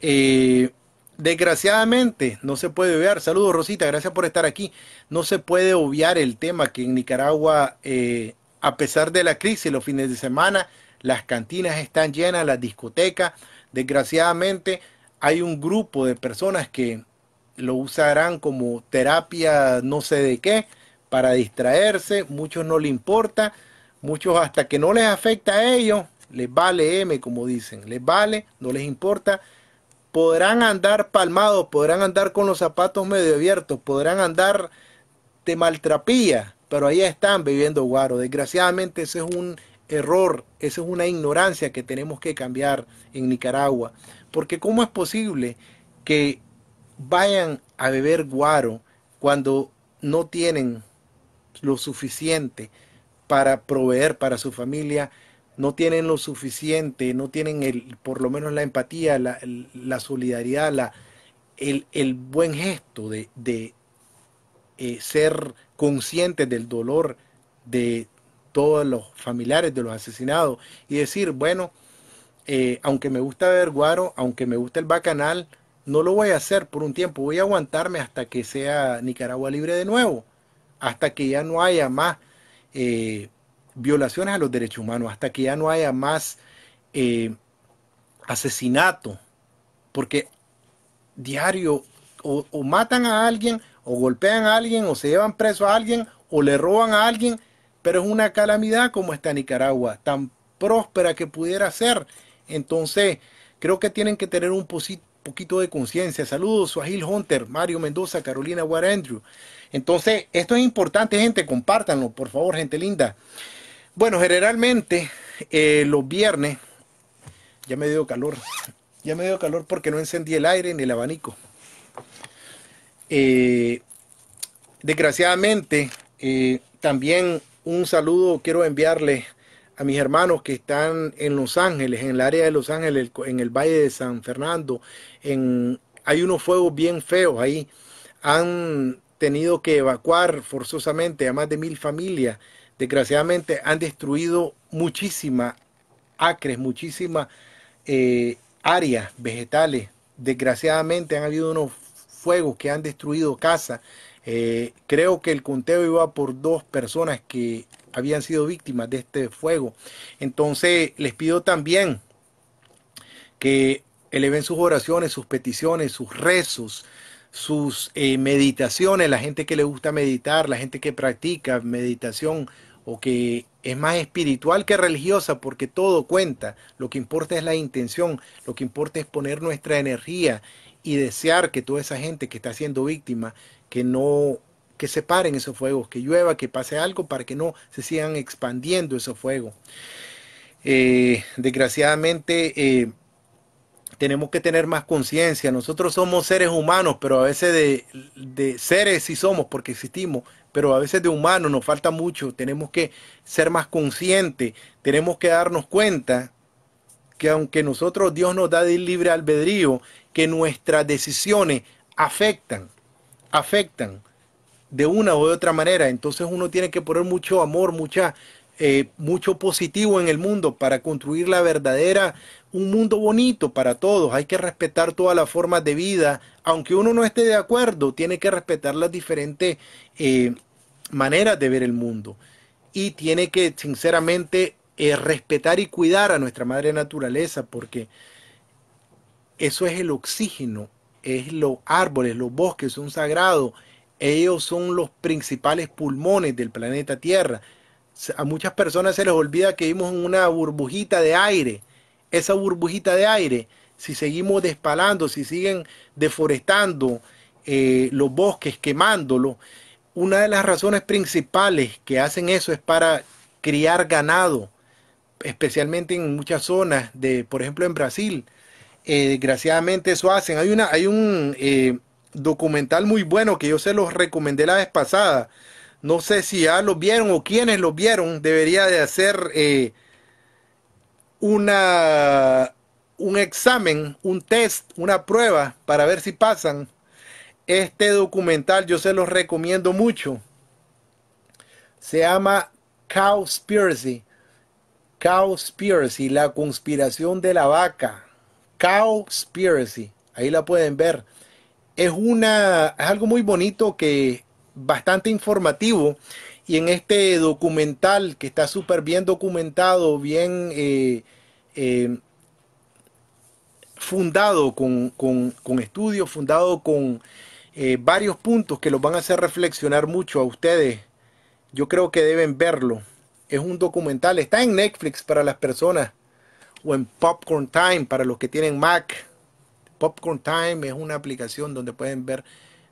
Eh, desgraciadamente no se puede obviar, saludos Rosita, gracias por estar aquí, no se puede obviar el tema que en Nicaragua, eh, a pesar de la crisis, los fines de semana, las cantinas están llenas, las discotecas, desgraciadamente hay un grupo de personas que lo usarán como terapia no sé de qué, para distraerse, muchos no le importa, muchos hasta que no les afecta a ellos, les vale M, como dicen, les vale, no les importa, podrán andar palmados, podrán andar con los zapatos medio abiertos, podrán andar de maltrapía, pero ahí están viviendo guaro. Desgraciadamente ese es un error, eso es una ignorancia que tenemos que cambiar en Nicaragua. Porque ¿cómo es posible que vayan a beber guaro cuando no tienen lo suficiente para proveer para su familia? no tienen lo suficiente, no tienen el, por lo menos la empatía, la, solidaridad, la, el, buen gesto de, de eh, ser conscientes del dolor de todos los familiares de los asesinados y decir, bueno, eh, aunque me gusta ver guaro, aunque me gusta el bacanal, no lo voy a hacer por un tiempo, voy a aguantarme hasta que sea Nicaragua libre de nuevo, hasta que ya no haya más eh, violaciones a los derechos humanos, hasta que ya no haya más eh, asesinato, porque diario o, o matan a alguien, o golpean a alguien, o se llevan preso a alguien, o le roban a alguien, pero es una calamidad como está Nicaragua, tan próspera que pudiera ser entonces, creo que tienen que tener un poquito de conciencia. Saludos, Suahil Hunter, Mario Mendoza, Carolina Ward Entonces, esto es importante, gente, compártanlo, por favor, gente linda. Bueno, generalmente eh, los viernes, ya me dio calor, ya me dio calor porque no encendí el aire ni el abanico. Eh, desgraciadamente, eh, también un saludo quiero enviarle a mis hermanos que están en Los Ángeles, en el área de Los Ángeles, en el Valle de San Fernando, en, hay unos fuegos bien feos ahí. Han tenido que evacuar forzosamente a más de mil familias. Desgraciadamente han destruido muchísimas acres, muchísimas eh, áreas vegetales. Desgraciadamente han habido unos fuegos que han destruido casas. Eh, creo que el conteo iba por dos personas que habían sido víctimas de este fuego. Entonces les pido también que eleven sus oraciones, sus peticiones, sus rezos, sus eh, meditaciones, la gente que le gusta meditar, la gente que practica meditación o que es más espiritual que religiosa porque todo cuenta, lo que importa es la intención, lo que importa es poner nuestra energía y desear que toda esa gente que está siendo víctima, que no que separen esos fuegos, que llueva, que pase algo para que no se sigan expandiendo esos fuegos. Eh, desgraciadamente eh, tenemos que tener más conciencia. Nosotros somos seres humanos, pero a veces de, de seres sí somos porque existimos, pero a veces de humanos nos falta mucho. Tenemos que ser más conscientes, tenemos que darnos cuenta que aunque nosotros Dios nos da de libre albedrío, que nuestras decisiones afectan, afectan de una o de otra manera. Entonces uno tiene que poner mucho amor, mucha, eh, mucho positivo en el mundo para construir la verdadera, un mundo bonito para todos. Hay que respetar todas las formas de vida. Aunque uno no esté de acuerdo, tiene que respetar las diferentes eh, maneras de ver el mundo. Y tiene que, sinceramente, eh, respetar y cuidar a nuestra madre naturaleza, porque eso es el oxígeno, es los árboles, los bosques, son sagrados ellos son los principales pulmones del planeta Tierra. A muchas personas se les olvida que vivimos en una burbujita de aire. Esa burbujita de aire, si seguimos despalando, si siguen deforestando eh, los bosques, quemándolos, una de las razones principales que hacen eso es para criar ganado, especialmente en muchas zonas, de, por ejemplo en Brasil. Eh, desgraciadamente eso hacen. Hay, una, hay un eh, documental muy bueno que yo se los recomendé la vez pasada. No sé si ya lo vieron o quienes lo vieron. Debería de hacer eh, una, un examen, un test, una prueba para ver si pasan. Este documental yo se los recomiendo mucho. Se llama Cowspiracy. Cowspiracy, la conspiración de la vaca. Cowspiracy. Ahí la pueden ver es, una, es algo muy bonito que bastante informativo y en este documental que está súper bien documentado, bien eh, eh, fundado con, con, estudios, fundado con eh, varios puntos que los van a hacer reflexionar mucho a ustedes. Yo creo que deben verlo. Es un documental, está en Netflix para las personas o en Popcorn Time para los que tienen Mac Popcorn Time es una aplicación donde pueden ver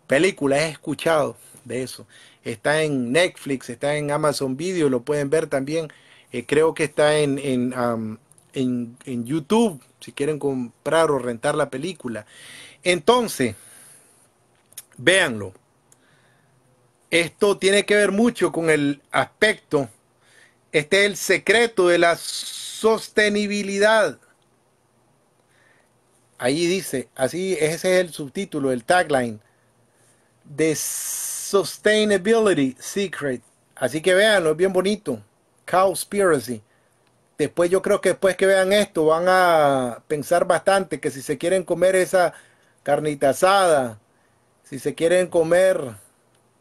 películas. He escuchado de eso. Está en Netflix, está en Amazon Video, lo pueden ver también. Eh, creo que está en, en, en YouTube, si quieren comprar o rentar la película. Entonces, véanlo. Esto tiene que ver mucho con el aspecto. Este es el secreto de la sostenibilidad. Ahí dice, así ese es el subtítulo, el tagline, The Sustainability Secret. Así que véanlo, es bien bonito. Cowspiracy. Después yo creo que después que vean esto van a pensar bastante que si se quieren comer esa carnita asada, si se quieren comer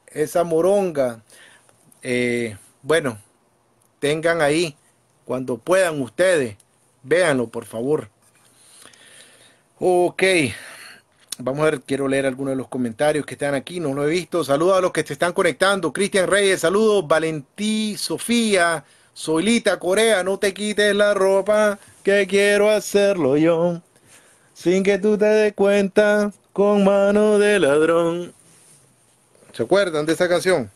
esa moronga, eh, bueno, tengan ahí cuando puedan ustedes, véanlo por favor. Ok, vamos a ver, quiero leer algunos de los comentarios que están aquí, no lo he visto. Saludos a los que se están conectando. Cristian Reyes, saludos. Valentí, Sofía, Soilita, Corea, no te quites la ropa, que quiero hacerlo yo. Sin que tú te des cuenta, con mano de ladrón. ¿Se acuerdan de esa canción?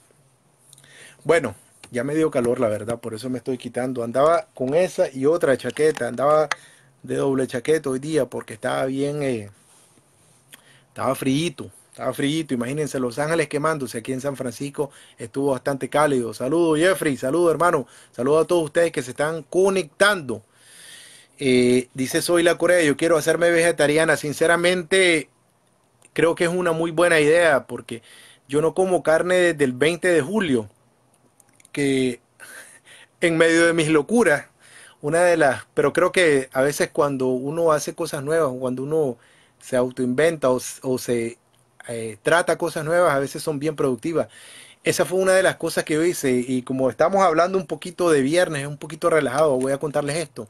Bueno, ya me dio calor, la verdad, por eso me estoy quitando. Andaba con esa y otra chaqueta, andaba de doble chaqueta hoy día porque estaba bien, eh, estaba frío, estaba frío. Imagínense Los Ángeles quemándose aquí en San Francisco, estuvo bastante cálido. Saludos Jeffrey, saludos hermano, saludo a todos ustedes que se están conectando. Eh, dice Soy la Corea, yo quiero hacerme vegetariana. Sinceramente, creo que es una muy buena idea porque yo no como carne desde el 20 de julio, que en medio de mis locuras una de las, pero creo que a veces cuando uno hace cosas nuevas, cuando uno se autoinventa o, se eh, trata cosas nuevas, a veces son bien productivas. Esa fue una de las cosas que yo hice y como estamos hablando un poquito de viernes, un poquito relajado, voy a contarles esto.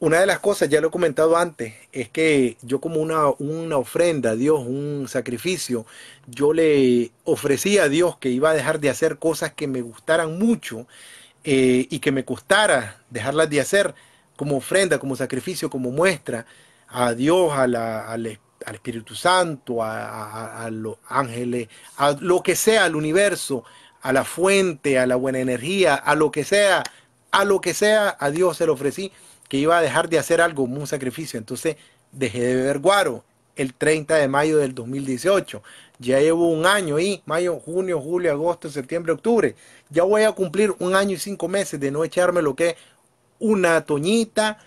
Una de las cosas, ya lo he comentado antes, es que yo como una, una ofrenda a Dios, un sacrificio, yo le ofrecí a Dios que iba a dejar de hacer cosas que me gustaran mucho eh, y que me costara dejarlas de hacer como ofrenda, como sacrificio, como muestra a Dios, a la, al, al, Espíritu Santo, a, los ángeles, a lo que sea, al universo, a la fuente, a la buena energía, a lo que sea, a lo que sea, a Dios se lo ofrecí, que iba a dejar de hacer algo, un sacrificio. Entonces dejé de beber guaro el 30 de mayo del 2018. Ya llevo un año ahí, mayo, junio, julio, agosto, septiembre, octubre. Ya voy a cumplir un año y cinco meses de no echarme lo que es una toñita,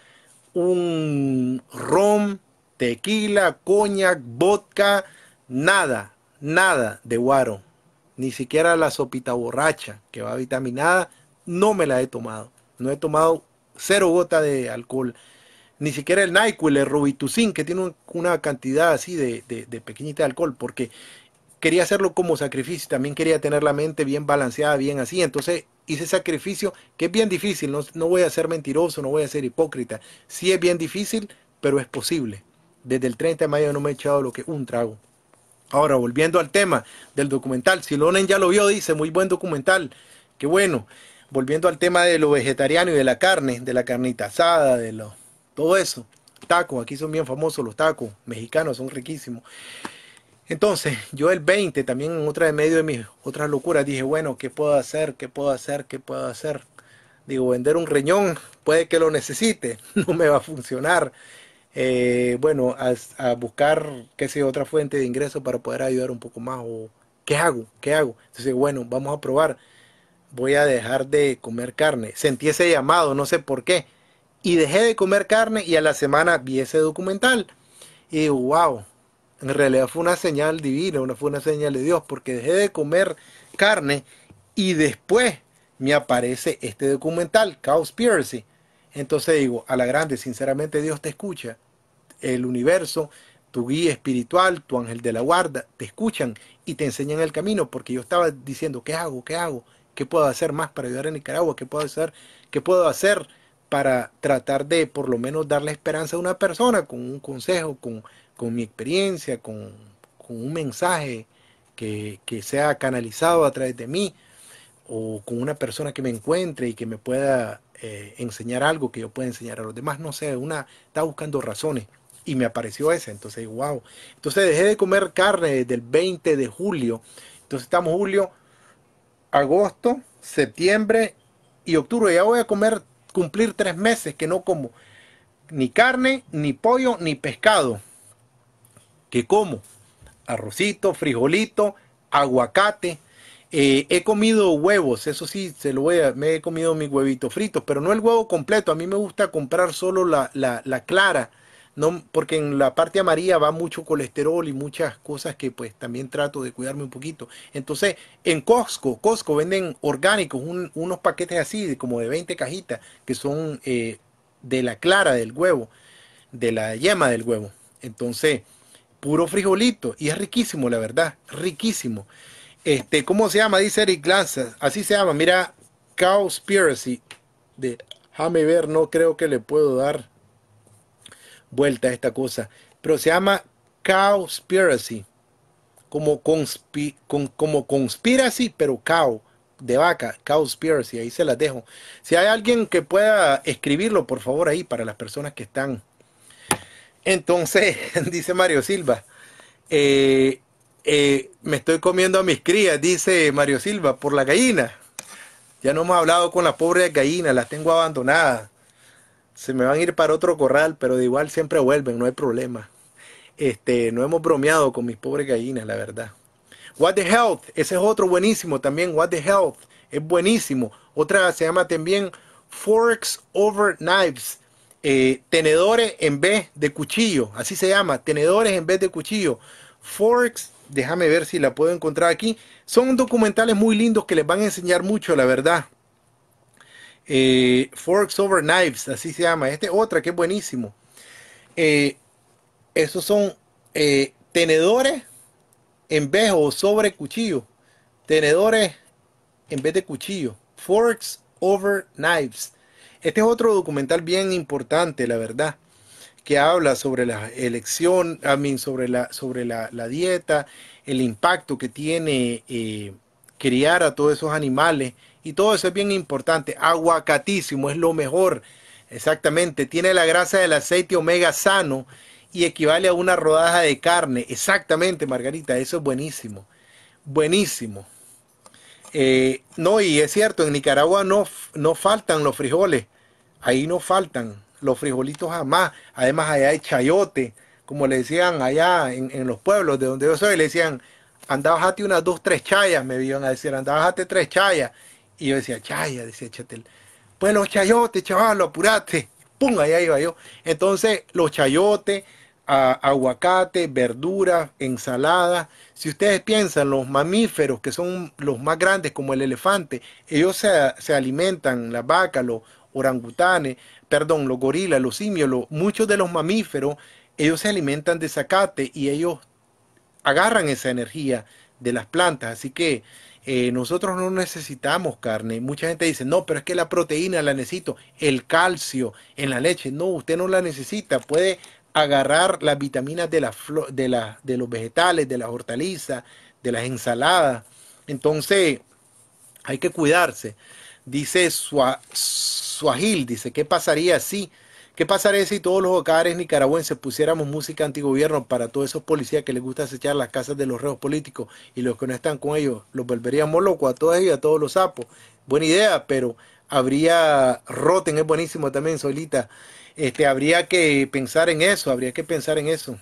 un rom, tequila, coñac, vodka, nada, nada de guaro. Ni siquiera la sopita borracha que va vitaminada, no me la he tomado. No he tomado cero gota de alcohol. Ni siquiera el Nyquil, el Robitussin, que tiene una cantidad así de, de, de pequeñita de alcohol, porque quería hacerlo como sacrificio, también quería tener la mente bien balanceada, bien así, entonces hice sacrificio que es bien difícil, no, voy a ser mentiroso, no voy a ser hipócrita, sí es bien difícil, pero es posible. Desde el 30 de mayo no me he echado lo que un trago. Ahora, volviendo al tema del documental, Silonen ya lo vio, dice, muy buen documental, qué bueno. Volviendo al tema de lo vegetariano y de la carne, de la carnita asada, de lo, todo eso. Tacos, aquí son bien famosos los tacos mexicanos, son riquísimos. Entonces, yo el 20, también en otra de medio de mis otras locuras, dije, bueno, ¿qué puedo hacer? ¿Qué puedo hacer? ¿Qué puedo hacer? Digo, vender un riñón, puede que lo necesite, no me va a funcionar. Eh, bueno, a, buscar, qué sé otra fuente de ingreso para poder ayudar un poco más. O, ¿qué hago? ¿Qué hago? Entonces, bueno, vamos a probar. Voy a dejar de comer carne. Sentí ese llamado, no sé por qué. Y dejé de comer carne y a la semana vi ese documental. Y digo, wow, en realidad fue una señal divina, una, fue una señal de Dios, porque dejé de comer carne y después me aparece este documental, Cowspiracy. Entonces digo, a la grande, sinceramente Dios te escucha. El universo, tu guía espiritual, tu ángel de la guarda, te escuchan y te enseñan el camino, porque yo estaba diciendo, ¿qué hago? ¿Qué hago? ¿Qué puedo hacer más para ayudar a Nicaragua? ¿Qué puedo hacer? ¿Qué puedo hacer? para tratar de por lo menos darle esperanza a una persona con un consejo, con, mi experiencia, con, un mensaje que, que, sea canalizado a través de mí o con una persona que me encuentre y que me pueda eh, enseñar algo que yo pueda enseñar a los demás, no sé, una está buscando razones y me apareció esa, entonces wow. Entonces dejé de comer carne desde el 20 de julio. Entonces estamos julio, agosto, septiembre y octubre. Ya voy a comer cumplir tres meses que no como ni carne, ni pollo, ni pescado. Que como? Arrocito, frijolito, aguacate. Eh, he comido huevos, eso sí, se lo voy a, me he comido mis huevitos fritos, pero no el huevo completo. A mí me gusta comprar solo la, la, la clara no, porque en la parte amarilla va mucho colesterol y muchas cosas que pues también trato de cuidarme un poquito. Entonces, en Costco, Costco venden orgánicos, unos paquetes así, como de 20 cajitas, que son eh, de la clara del huevo, de la yema del huevo. Entonces, puro frijolito, y es riquísimo, la verdad, riquísimo. Este, ¿cómo se llama? Dice Eric Glass, así se llama, mira, Cowspiracy, de, déjame ver, no creo que le puedo dar vuelta a esta cosa, pero se llama cowspiracy, como, como conspiracy, pero cow, de vaca, cowspiracy, ahí se las dejo. Si hay alguien que pueda escribirlo, por favor, ahí para las personas que están. Entonces, dice Mario Silva, eh, eh, me estoy comiendo a mis crías, dice Mario Silva, por la gallina. Ya no hemos hablado con la pobre gallina, las tengo abandonadas se me van a ir para otro corral, pero de igual siempre vuelven, no hay problema. Este, no hemos bromeado con mis pobres gallinas, la verdad. What the Health, ese es otro buenísimo también, What the Health, es buenísimo. Otra se llama también Forks Over Knives, eh, tenedores en vez de cuchillo, así se llama, tenedores en vez de cuchillo. Forks, déjame ver si la puedo encontrar aquí. Son documentales muy lindos que les van a enseñar mucho, la verdad. Eh, Forks Over Knives, así se llama. Esta es otra que es buenísimo. Eh, esos son eh, tenedores en vez o sobre cuchillo. Tenedores en vez de cuchillo. Forks Over Knives. Este es otro documental bien importante, la verdad, que habla sobre la elección, sobre, la, sobre la, dieta, el impacto que tiene eh, criar a todos esos animales y todo eso es bien importante. Aguacatísimo es lo mejor, exactamente. Tiene la grasa del aceite omega sano y equivale a una rodaja de carne. Exactamente, Margarita, eso es buenísimo. Buenísimo. Eh, no, y es cierto, en Nicaragua no, faltan los frijoles. Ahí no faltan los frijolitos jamás. Además, allá hay chayote, como le decían allá en, los pueblos de donde yo soy, le decían, anda, bájate unas dos, tres chayas, me iban a decir, anda, bájate tres chayas. Y yo decía, chaya, decía Chatel, pues los chayotes, chaval, lo apurate. ¡Pum! Allá iba yo. Entonces, los chayotes, aguacate, verduras, ensaladas. Si ustedes piensan, los mamíferos, que son los más grandes, como el elefante, ellos se, se alimentan, la vaca, los orangutanes, perdón, los gorilas, los simios, muchos de los mamíferos, ellos se alimentan de zacate y ellos agarran esa energía de las plantas. Así que eh, nosotros no necesitamos carne. Mucha gente dice, no, pero es que la proteína la necesito, el calcio en la leche. No, usted no la necesita. Puede agarrar las vitaminas de, la de, de los vegetales, de las hortalizas, de las ensaladas. Entonces, hay que cuidarse. Dice Suajil, dice, ¿qué pasaría si... ¿Qué pasaría si todos los hogares nicaragüenses pusiéramos música antigobierno para todos esos policías que les gusta acechar las casas de los reos políticos y los que no están con ellos? Los volveríamos locos a todos ellos, a todos los sapos. Buena idea, pero habría, Roten es buenísimo también, Solita, este, habría que pensar en eso, habría que pensar en eso.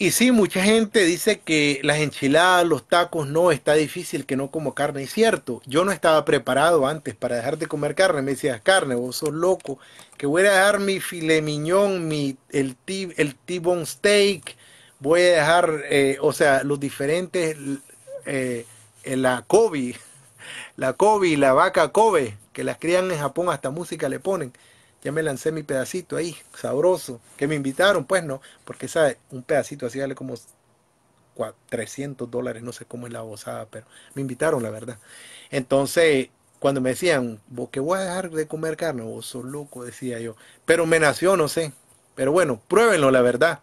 Y sí, mucha gente dice que las enchiladas, los tacos, no, está difícil, que no como carne. Es cierto, yo no estaba preparado antes para dejar de comer carne. Me decías, carne, vos sos loco, que voy a dejar mi filet miñón mi, el T-bone steak, voy a dejar, eh, o sea, los diferentes, eh, eh, la Kobe, la Kobe, la vaca Kobe, que las crían en Japón, hasta música le ponen ya me lancé mi pedacito ahí, sabroso, que me invitaron, pues no, porque sabe, un pedacito así vale como 300 dólares, no sé cómo es la bozada, pero me invitaron, la verdad. Entonces, cuando me decían, vos que voy a dejar de comer carne, vos sos loco, decía yo, pero me nació, no sé, pero bueno, pruébenlo, la verdad.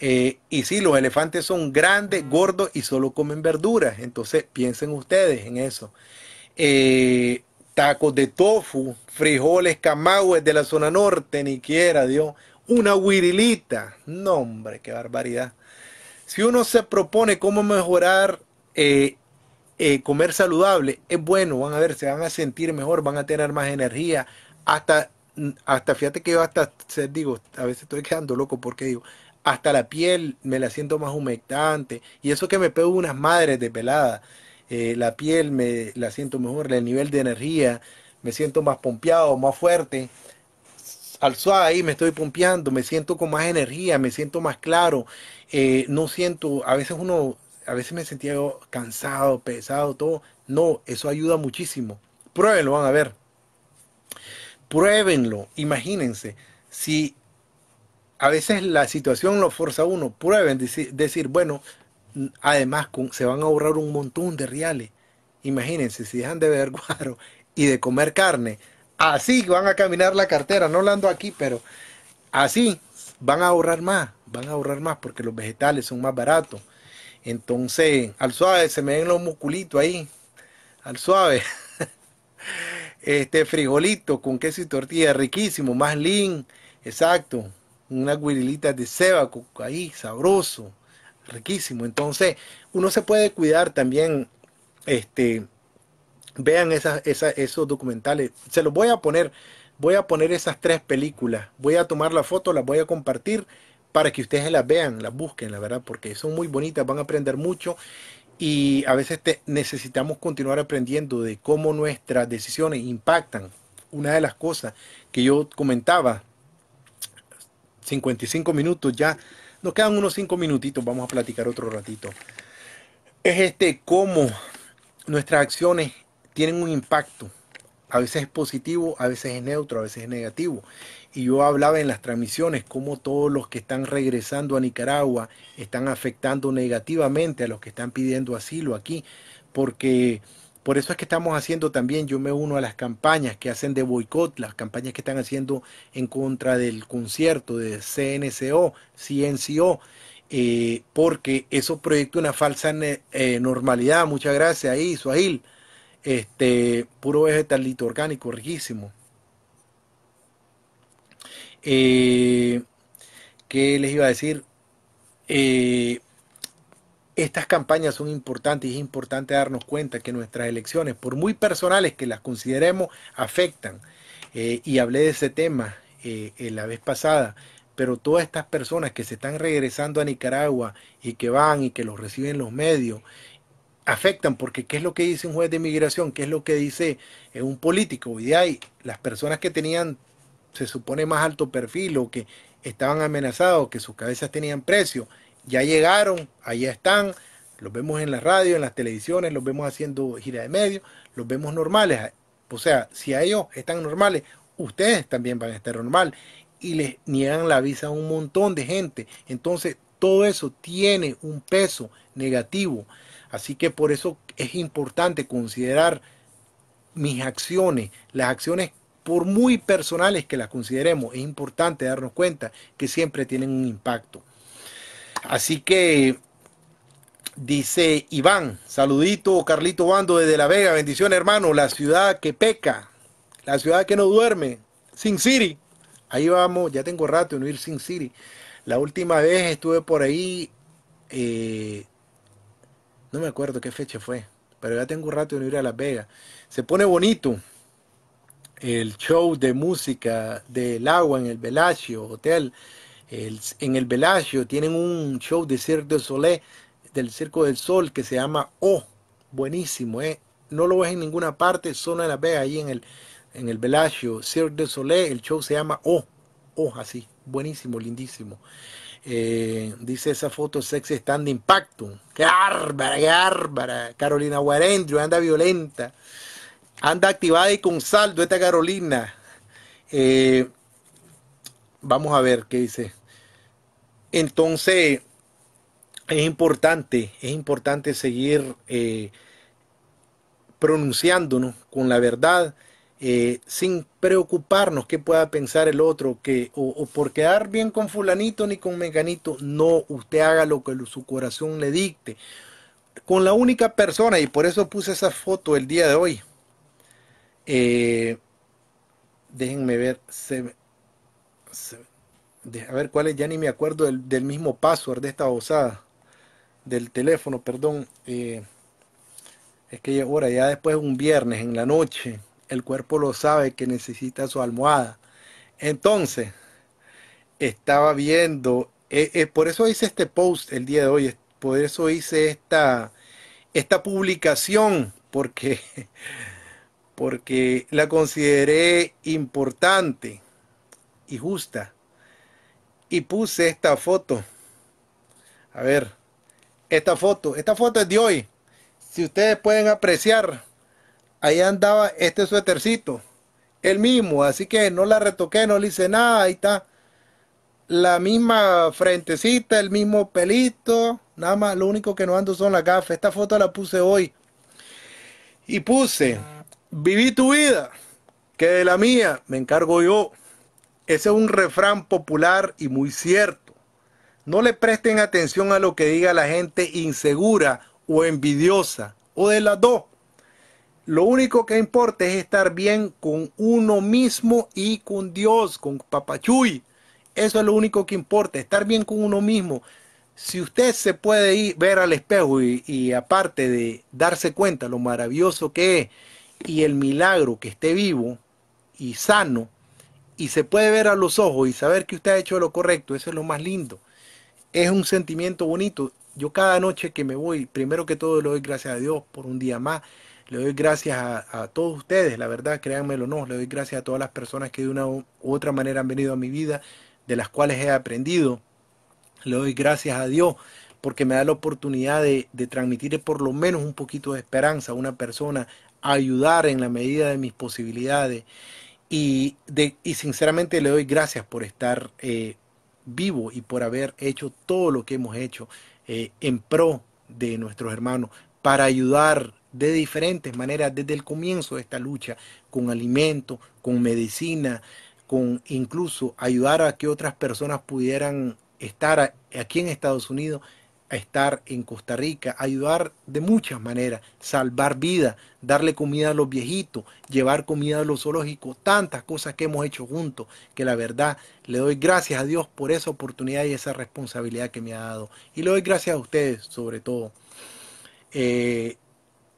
Eh, y sí, los elefantes son grandes, gordos y solo comen verduras, entonces piensen ustedes en eso. Eh, tacos de tofu, frijoles camagües de la zona norte, ni quiera Dios, una huirilita, no hombre, qué barbaridad. Si uno se propone cómo mejorar eh, eh, comer saludable, es bueno, van a ver, se van a sentir mejor, van a tener más energía, hasta, hasta fíjate que yo hasta, digo, a veces estoy quedando loco porque digo, hasta la piel me la siento más humectante, y eso que me pego unas madres de pelada eh, la piel me la siento mejor, el nivel de energía, me siento más pompeado, más fuerte. Al suave ahí me estoy pompeando, me siento con más energía, me siento más claro, eh, no siento, a veces uno, a veces me sentía cansado, pesado, todo. No, eso ayuda muchísimo. Pruébenlo, van a ver. Pruébenlo, imagínense. Si a veces la situación lo forza a uno, prueben, decir bueno, además se van a ahorrar un montón de reales. Imagínense, si dejan de beber guaro y de comer carne, así van a caminar la cartera, no hablando aquí, pero así van a ahorrar más, van a ahorrar más porque los vegetales son más baratos. Entonces, al suave, se me ven los musculitos ahí, al suave. este frijolito con queso y tortilla, riquísimo, más lean, exacto. Unas guirilitas de cebaco ahí, sabroso riquísimo. Entonces, uno se puede cuidar también, este, vean esas, esas, esos documentales. Se los voy a poner, voy a poner esas tres películas, voy a tomar la foto, las voy a compartir para que ustedes las vean, las busquen, la verdad, porque son muy bonitas, van a aprender mucho y a veces necesitamos continuar aprendiendo de cómo nuestras decisiones impactan. Una de las cosas que yo comentaba, 55 minutos ya nos quedan unos cinco minutitos, vamos a platicar otro ratito. Es este cómo nuestras acciones tienen un impacto. A veces es positivo, a veces es neutro, a veces es negativo. Y yo hablaba en las transmisiones cómo todos los que están regresando a Nicaragua están afectando negativamente a los que están pidiendo asilo aquí, porque por eso es que estamos haciendo también, yo me uno a las campañas que hacen de boicot, las campañas que están haciendo en contra del concierto de CNCO, CNCO, eh, porque eso proyecta una falsa eh, eh, normalidad. Muchas gracias ahí, Suahil. Este, puro vegetalito orgánico, riquísimo. ¿Qué les iba a decir? Eh, estas campañas son importantes y es importante darnos cuenta que nuestras elecciones, por muy personales que las consideremos, afectan. Eh, y hablé de ese tema eh, eh, la vez pasada, pero todas estas personas que se están regresando a Nicaragua y que van y que los reciben los medios, afectan, porque ¿qué es lo que dice un juez de inmigración? ¿Qué es lo que dice un político? Y de ahí las personas que tenían, se supone, más alto perfil o que estaban amenazados, que sus cabezas tenían precio, ya llegaron, allá están, los vemos en la radio, en las televisiones, los vemos haciendo gira de medio, los vemos normales. O sea, si a ellos están normales, ustedes también van a estar normal. Y les niegan la visa a un montón de gente. Entonces, todo eso tiene un peso negativo. Así que por eso es importante considerar mis acciones, las acciones por muy personales que las consideremos, es importante darnos cuenta que siempre tienen un impacto. Así que dice Iván, saludito Carlito Bando desde La Vega, bendición hermano, la ciudad que peca, la ciudad que no duerme, Sin City. Ahí vamos, ya tengo rato de no ir Sin City. La última vez estuve por ahí, eh, no me acuerdo qué fecha fue, pero ya tengo rato de no ir a Las Vegas. Se pone bonito el show de música del agua en el velacio Hotel en el Velasio tienen un show de Cirque du Soleil, del Circo del Sol, que se llama Oh, buenísimo, ¿eh? No lo ves en ninguna parte, solo en la Vega, ahí en el, en el Velasio, Cirque du Soleil, el show se llama Oh, Oh, así, buenísimo, lindísimo. Eh, dice esa foto sexy stand de impacto. ¡Qué árbara, qué árbara! Carolina Guarendrio anda violenta. Anda activada y con saldo esta Carolina. Eh, Vamos a ver qué dice. Entonces, es importante, es importante seguir eh, pronunciándonos con la verdad, eh, sin preocuparnos qué pueda pensar el otro, que, o, por quedar bien con fulanito ni con meganito, no, usted haga lo que su corazón le dicte. Con la única persona, y por eso puse esa foto el día de hoy, eh, déjenme ver, se, a ver cuál es, ya ni me acuerdo del, mismo password de esta osada, del teléfono, perdón. Eh, es que ahora ya después un viernes en la noche, el cuerpo lo sabe que necesita su almohada. Entonces, estaba viendo, eh, eh, por eso hice este post el día de hoy, por eso hice esta, esta publicación, porque, porque la consideré importante y justa y puse esta foto. A ver, esta foto, esta foto es de hoy. Si ustedes pueden apreciar, ahí andaba este suétercito, el mismo, así que no la retoqué, no le hice nada, ahí está. La misma frentecita, el mismo pelito, nada más, lo único que no ando son las gafas. Esta foto la puse hoy. Y puse, viví tu vida, que de la mía me encargo yo. Ese es un refrán popular y muy cierto. No le presten atención a lo que diga la gente insegura o envidiosa o de las dos. Lo único que importa es estar bien con uno mismo y con Dios, con Papachuy. Eso es lo único que importa, estar bien con uno mismo. Si usted se puede ir, ver al espejo y, y aparte de darse cuenta lo maravilloso que es y el milagro que esté vivo y sano, y se puede ver a los ojos y saber que usted ha hecho lo correcto, eso es lo más lindo. Es un sentimiento bonito. Yo cada noche que me voy, primero que todo le doy gracias a Dios por un día más, le doy gracias a, todos ustedes, la verdad, créanmelo no, le doy gracias a todas las personas que de una u otra manera han venido a mi vida, de las cuales he aprendido. Le doy gracias a Dios porque me da la oportunidad de, transmitir por lo menos un poquito de esperanza a una persona, ayudar en la medida de mis posibilidades. Y, de, y sinceramente le doy gracias por estar eh, vivo y por haber hecho todo lo que hemos hecho eh, en pro de nuestros hermanos para ayudar de diferentes maneras desde el comienzo de esta lucha, con alimento, con medicina, con incluso ayudar a que otras personas pudieran estar aquí en Estados Unidos a estar en Costa Rica, ayudar de muchas maneras, salvar vidas, darle comida a los viejitos, llevar comida a los zoológicos, tantas cosas que hemos hecho juntos, que la verdad le doy gracias a Dios por esa oportunidad y esa responsabilidad que me ha dado. Y le doy gracias a ustedes sobre todo. Eh,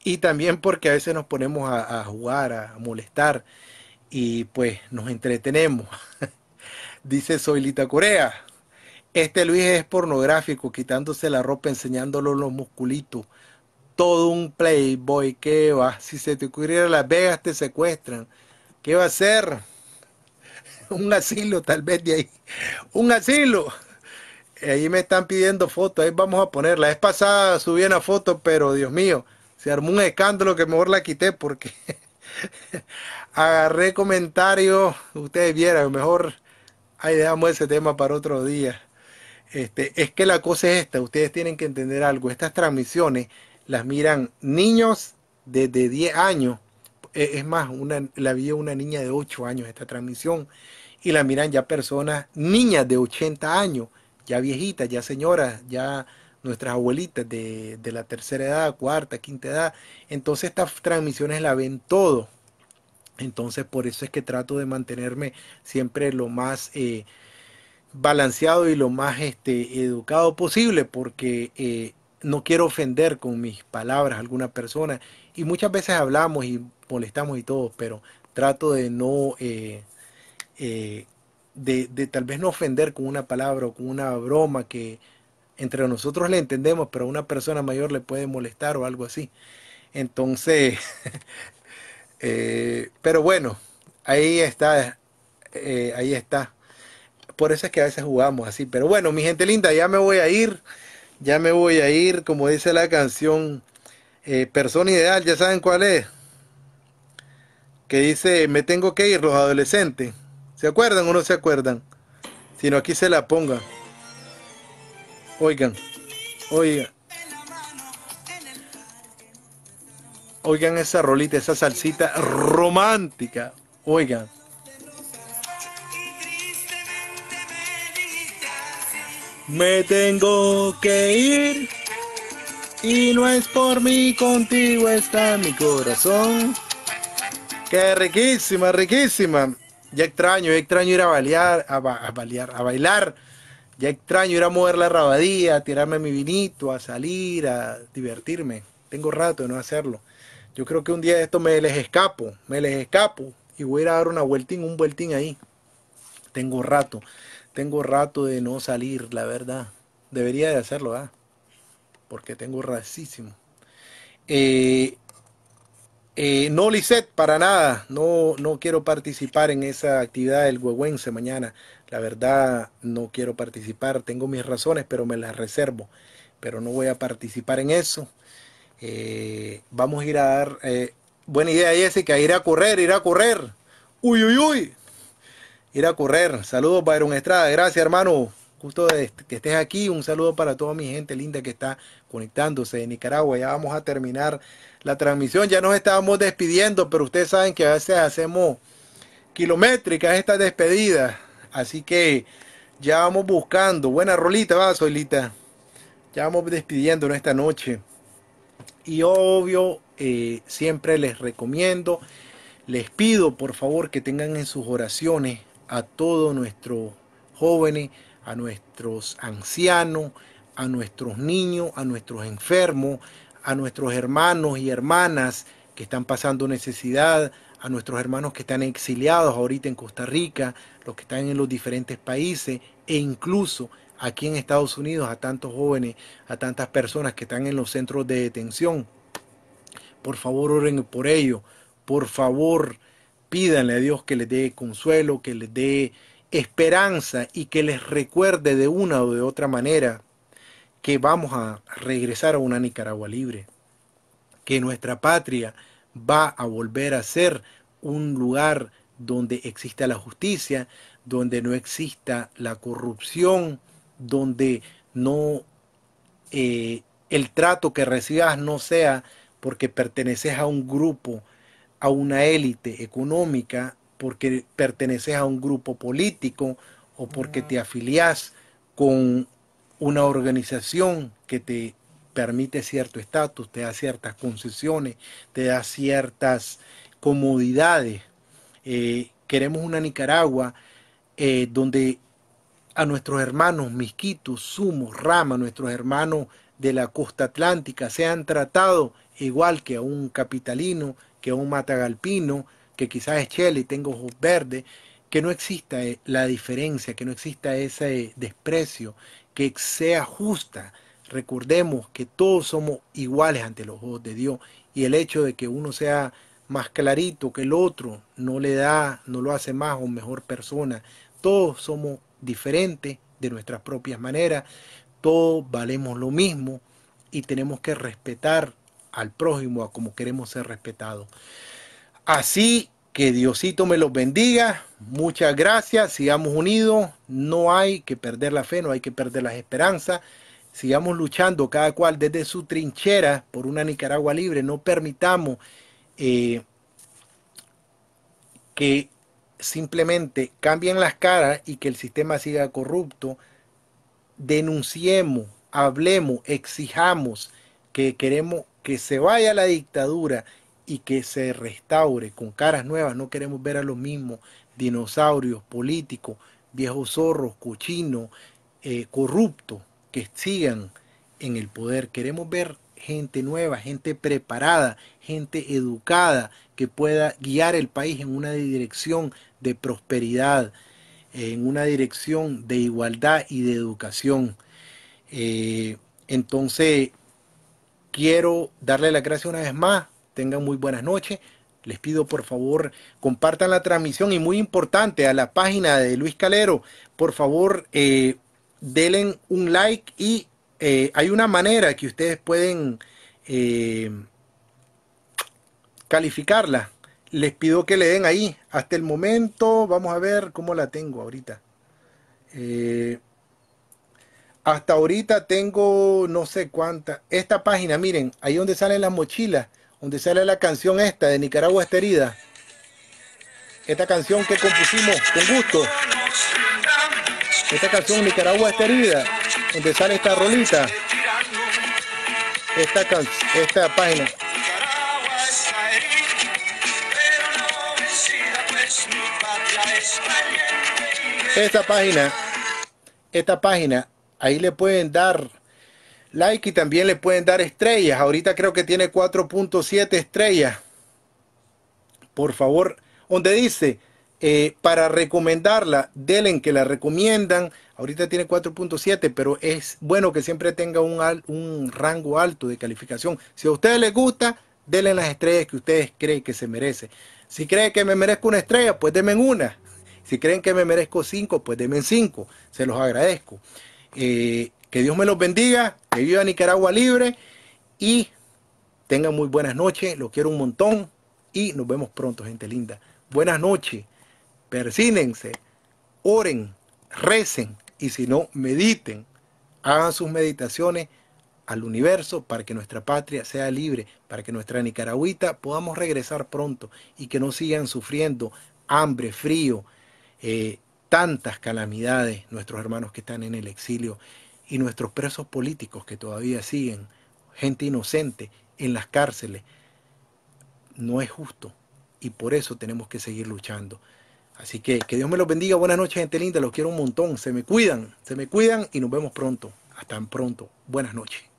y también porque a veces nos ponemos a, jugar, a, molestar y pues nos entretenemos. Dice Soilita Corea. Este Luis es pornográfico, quitándose la ropa, enseñándolo los musculitos. Todo un playboy, ¿qué va? Si se te ocurriera Las Vegas, te secuestran. ¿Qué va a hacer? Un asilo, tal vez de ahí. Un asilo. Ahí me están pidiendo fotos, ahí vamos a ponerla. Es pasada subí una foto, pero Dios mío, se armó un escándalo que mejor la quité porque agarré comentarios. Ustedes vieran, mejor ahí dejamos ese tema para otro día. Este, es que la cosa es esta, ustedes tienen que entender algo, estas transmisiones las miran niños desde 10 años, e, es más, una, la vi una niña de 8 años esta transmisión, y la miran ya personas, niñas de 80 años, ya viejitas, ya señoras, ya nuestras abuelitas de, de la tercera edad, cuarta, quinta edad, entonces estas transmisiones la ven todo, entonces por eso es que trato de mantenerme siempre lo más... Eh, balanceado y lo más este, educado posible, porque eh, no quiero ofender con mis palabras a alguna persona. Y muchas veces hablamos y molestamos y todo, pero trato de no, eh, eh, de, de, tal vez no ofender con una palabra o con una broma que entre nosotros le entendemos, pero a una persona mayor le puede molestar o algo así. Entonces, pero bueno, ahí está, ahí está por eso es que a veces jugamos así. Pero bueno, mi gente linda, ya me voy a ir. Ya me voy a ir, como dice la canción eh, Persona Ideal, ya saben cuál es. Que dice, me tengo que ir los adolescentes. ¿Se acuerdan o no se acuerdan? Si no, aquí se la ponga. Oigan, oigan. Oigan esa rolita, esa salsita romántica. Oigan. Me tengo que ir y no es por mí, contigo está mi corazón. Qué riquísima, riquísima. Ya extraño, ya extraño ir a bailar, a, bailar, a bailar. Ya extraño ir a mover la rabadía, a tirarme mi vinito, a salir, a divertirme. Tengo rato de no hacerlo. Yo creo que un día de esto me les escapo, me les escapo y voy a ir a dar una vueltín, un vueltín ahí. Tengo rato. Tengo rato de no salir, la verdad. Debería de hacerlo, ¿ah? Porque tengo racísimo. Eh, eh, no, Lisette, para nada. No, no quiero participar en esa actividad del huehuense mañana. La verdad, no quiero participar. Tengo mis razones, pero me las reservo. Pero no voy a participar en eso. Eh, vamos a ir a dar. Eh, buena idea, Jessica. Ir a correr, ir a correr. Uy, uy, uy ir a correr. Saludos, Byron Estrada. Gracias, hermano. Gusto que estés aquí. Un saludo para toda mi gente linda que está conectándose de Nicaragua. Ya vamos a terminar la transmisión. Ya nos estábamos despidiendo, pero ustedes saben que a veces hacemos kilométricas estas despedidas. Así que ya vamos buscando. Buena rolita, va, Solita. Ya vamos en esta noche. Y obvio, eh, siempre les recomiendo, les pido por favor que tengan en sus oraciones a todos nuestros jóvenes, a nuestros ancianos, a nuestros niños, a nuestros enfermos, a nuestros hermanos y hermanas que están pasando necesidad, a nuestros hermanos que están exiliados ahorita en Costa Rica, los que están en los diferentes países e incluso aquí en Estados Unidos a tantos jóvenes, a tantas personas que están en los centros de detención. Por favor, oren por ello. Por favor, Pídanle a Dios que les dé consuelo, que les dé esperanza y que les recuerde de una o de otra manera que vamos a regresar a una Nicaragua libre, que nuestra patria va a volver a ser un lugar donde exista la justicia, donde no exista la corrupción, donde no eh, el trato que recibas no sea porque perteneces a un grupo a una élite económica porque perteneces a un grupo político o porque te afiliás con una organización que te permite cierto estatus, te da ciertas concesiones, te da ciertas comodidades. Eh, queremos una Nicaragua eh, donde a nuestros hermanos misquitos, sumos, rama, nuestros hermanos de la costa atlántica, sean tratados igual que a un capitalino, que un matagalpino, que quizás es chela y tenga ojos verdes, que no exista eh, la diferencia, que no exista ese desprecio, que sea justa. Recordemos que todos somos iguales ante los ojos de Dios y el hecho de que uno sea más clarito que el otro no le da, no lo hace más o mejor persona. Todos somos diferentes de nuestras propias maneras, todos valemos lo mismo y tenemos que respetar al prójimo, a como queremos ser respetados. Así que Diosito me los bendiga. Muchas gracias. Sigamos unidos. No hay que perder la fe, no hay que perder las esperanzas. Sigamos luchando cada cual desde su trinchera por una Nicaragua libre. No permitamos eh, que simplemente cambien las caras y que el sistema siga corrupto. Denunciemos, hablemos, exijamos que queremos que se vaya la dictadura y que se restaure con caras nuevas. No queremos ver a los mismos dinosaurios políticos, viejos zorros, cochinos, eh, corruptos que sigan en el poder. Queremos ver gente nueva, gente preparada, gente educada que pueda guiar el país en una dirección de prosperidad, en una dirección de igualdad y de educación. Eh, entonces, quiero darle la gracias una vez más. Tengan muy buenas noches. Les pido por favor compartan la transmisión y muy importante a la página de Luis Calero, por favor eh, denle un like y eh, hay una manera que ustedes pueden eh, calificarla. Les pido que le den ahí. Hasta el momento, vamos a ver cómo la tengo ahorita. Hasta ahorita tengo no sé cuánta Esta página, miren, ahí donde salen las mochilas, donde sale la canción esta de Nicaragua está herida. Esta canción que compusimos con gusto. Esta canción Nicaragua está herida, donde sale esta rolita. Esta, esta página. Esta página, esta página Ahí le pueden dar like y también le pueden dar estrellas. Ahorita creo que tiene 4.7 estrellas. Por favor, donde dice eh, para recomendarla, en que la recomiendan. Ahorita tiene 4.7, pero es bueno que siempre tenga un, un rango alto de calificación. Si a ustedes les gusta, denle las estrellas que ustedes creen que se merece. Si creen que me merezco una estrella, pues denme una. Si creen que me merezco cinco, pues denme cinco. Se los agradezco. Eh, que Dios me los bendiga, que viva Nicaragua libre y tengan muy buenas noches, lo quiero un montón y nos vemos pronto, gente linda. Buenas noches, persínense, oren, recen y si no, mediten, hagan sus meditaciones al universo para que nuestra patria sea libre, para que nuestra nicaragüita podamos regresar pronto y que no sigan sufriendo hambre, frío, eh, tantas calamidades, nuestros hermanos que están en el exilio y nuestros presos políticos que todavía siguen, gente inocente en las cárceles, no es justo y por eso tenemos que seguir luchando. Así que que Dios me los bendiga, buenas noches gente linda, los quiero un montón, se me cuidan, se me cuidan y nos vemos pronto. Hasta pronto, buenas noches.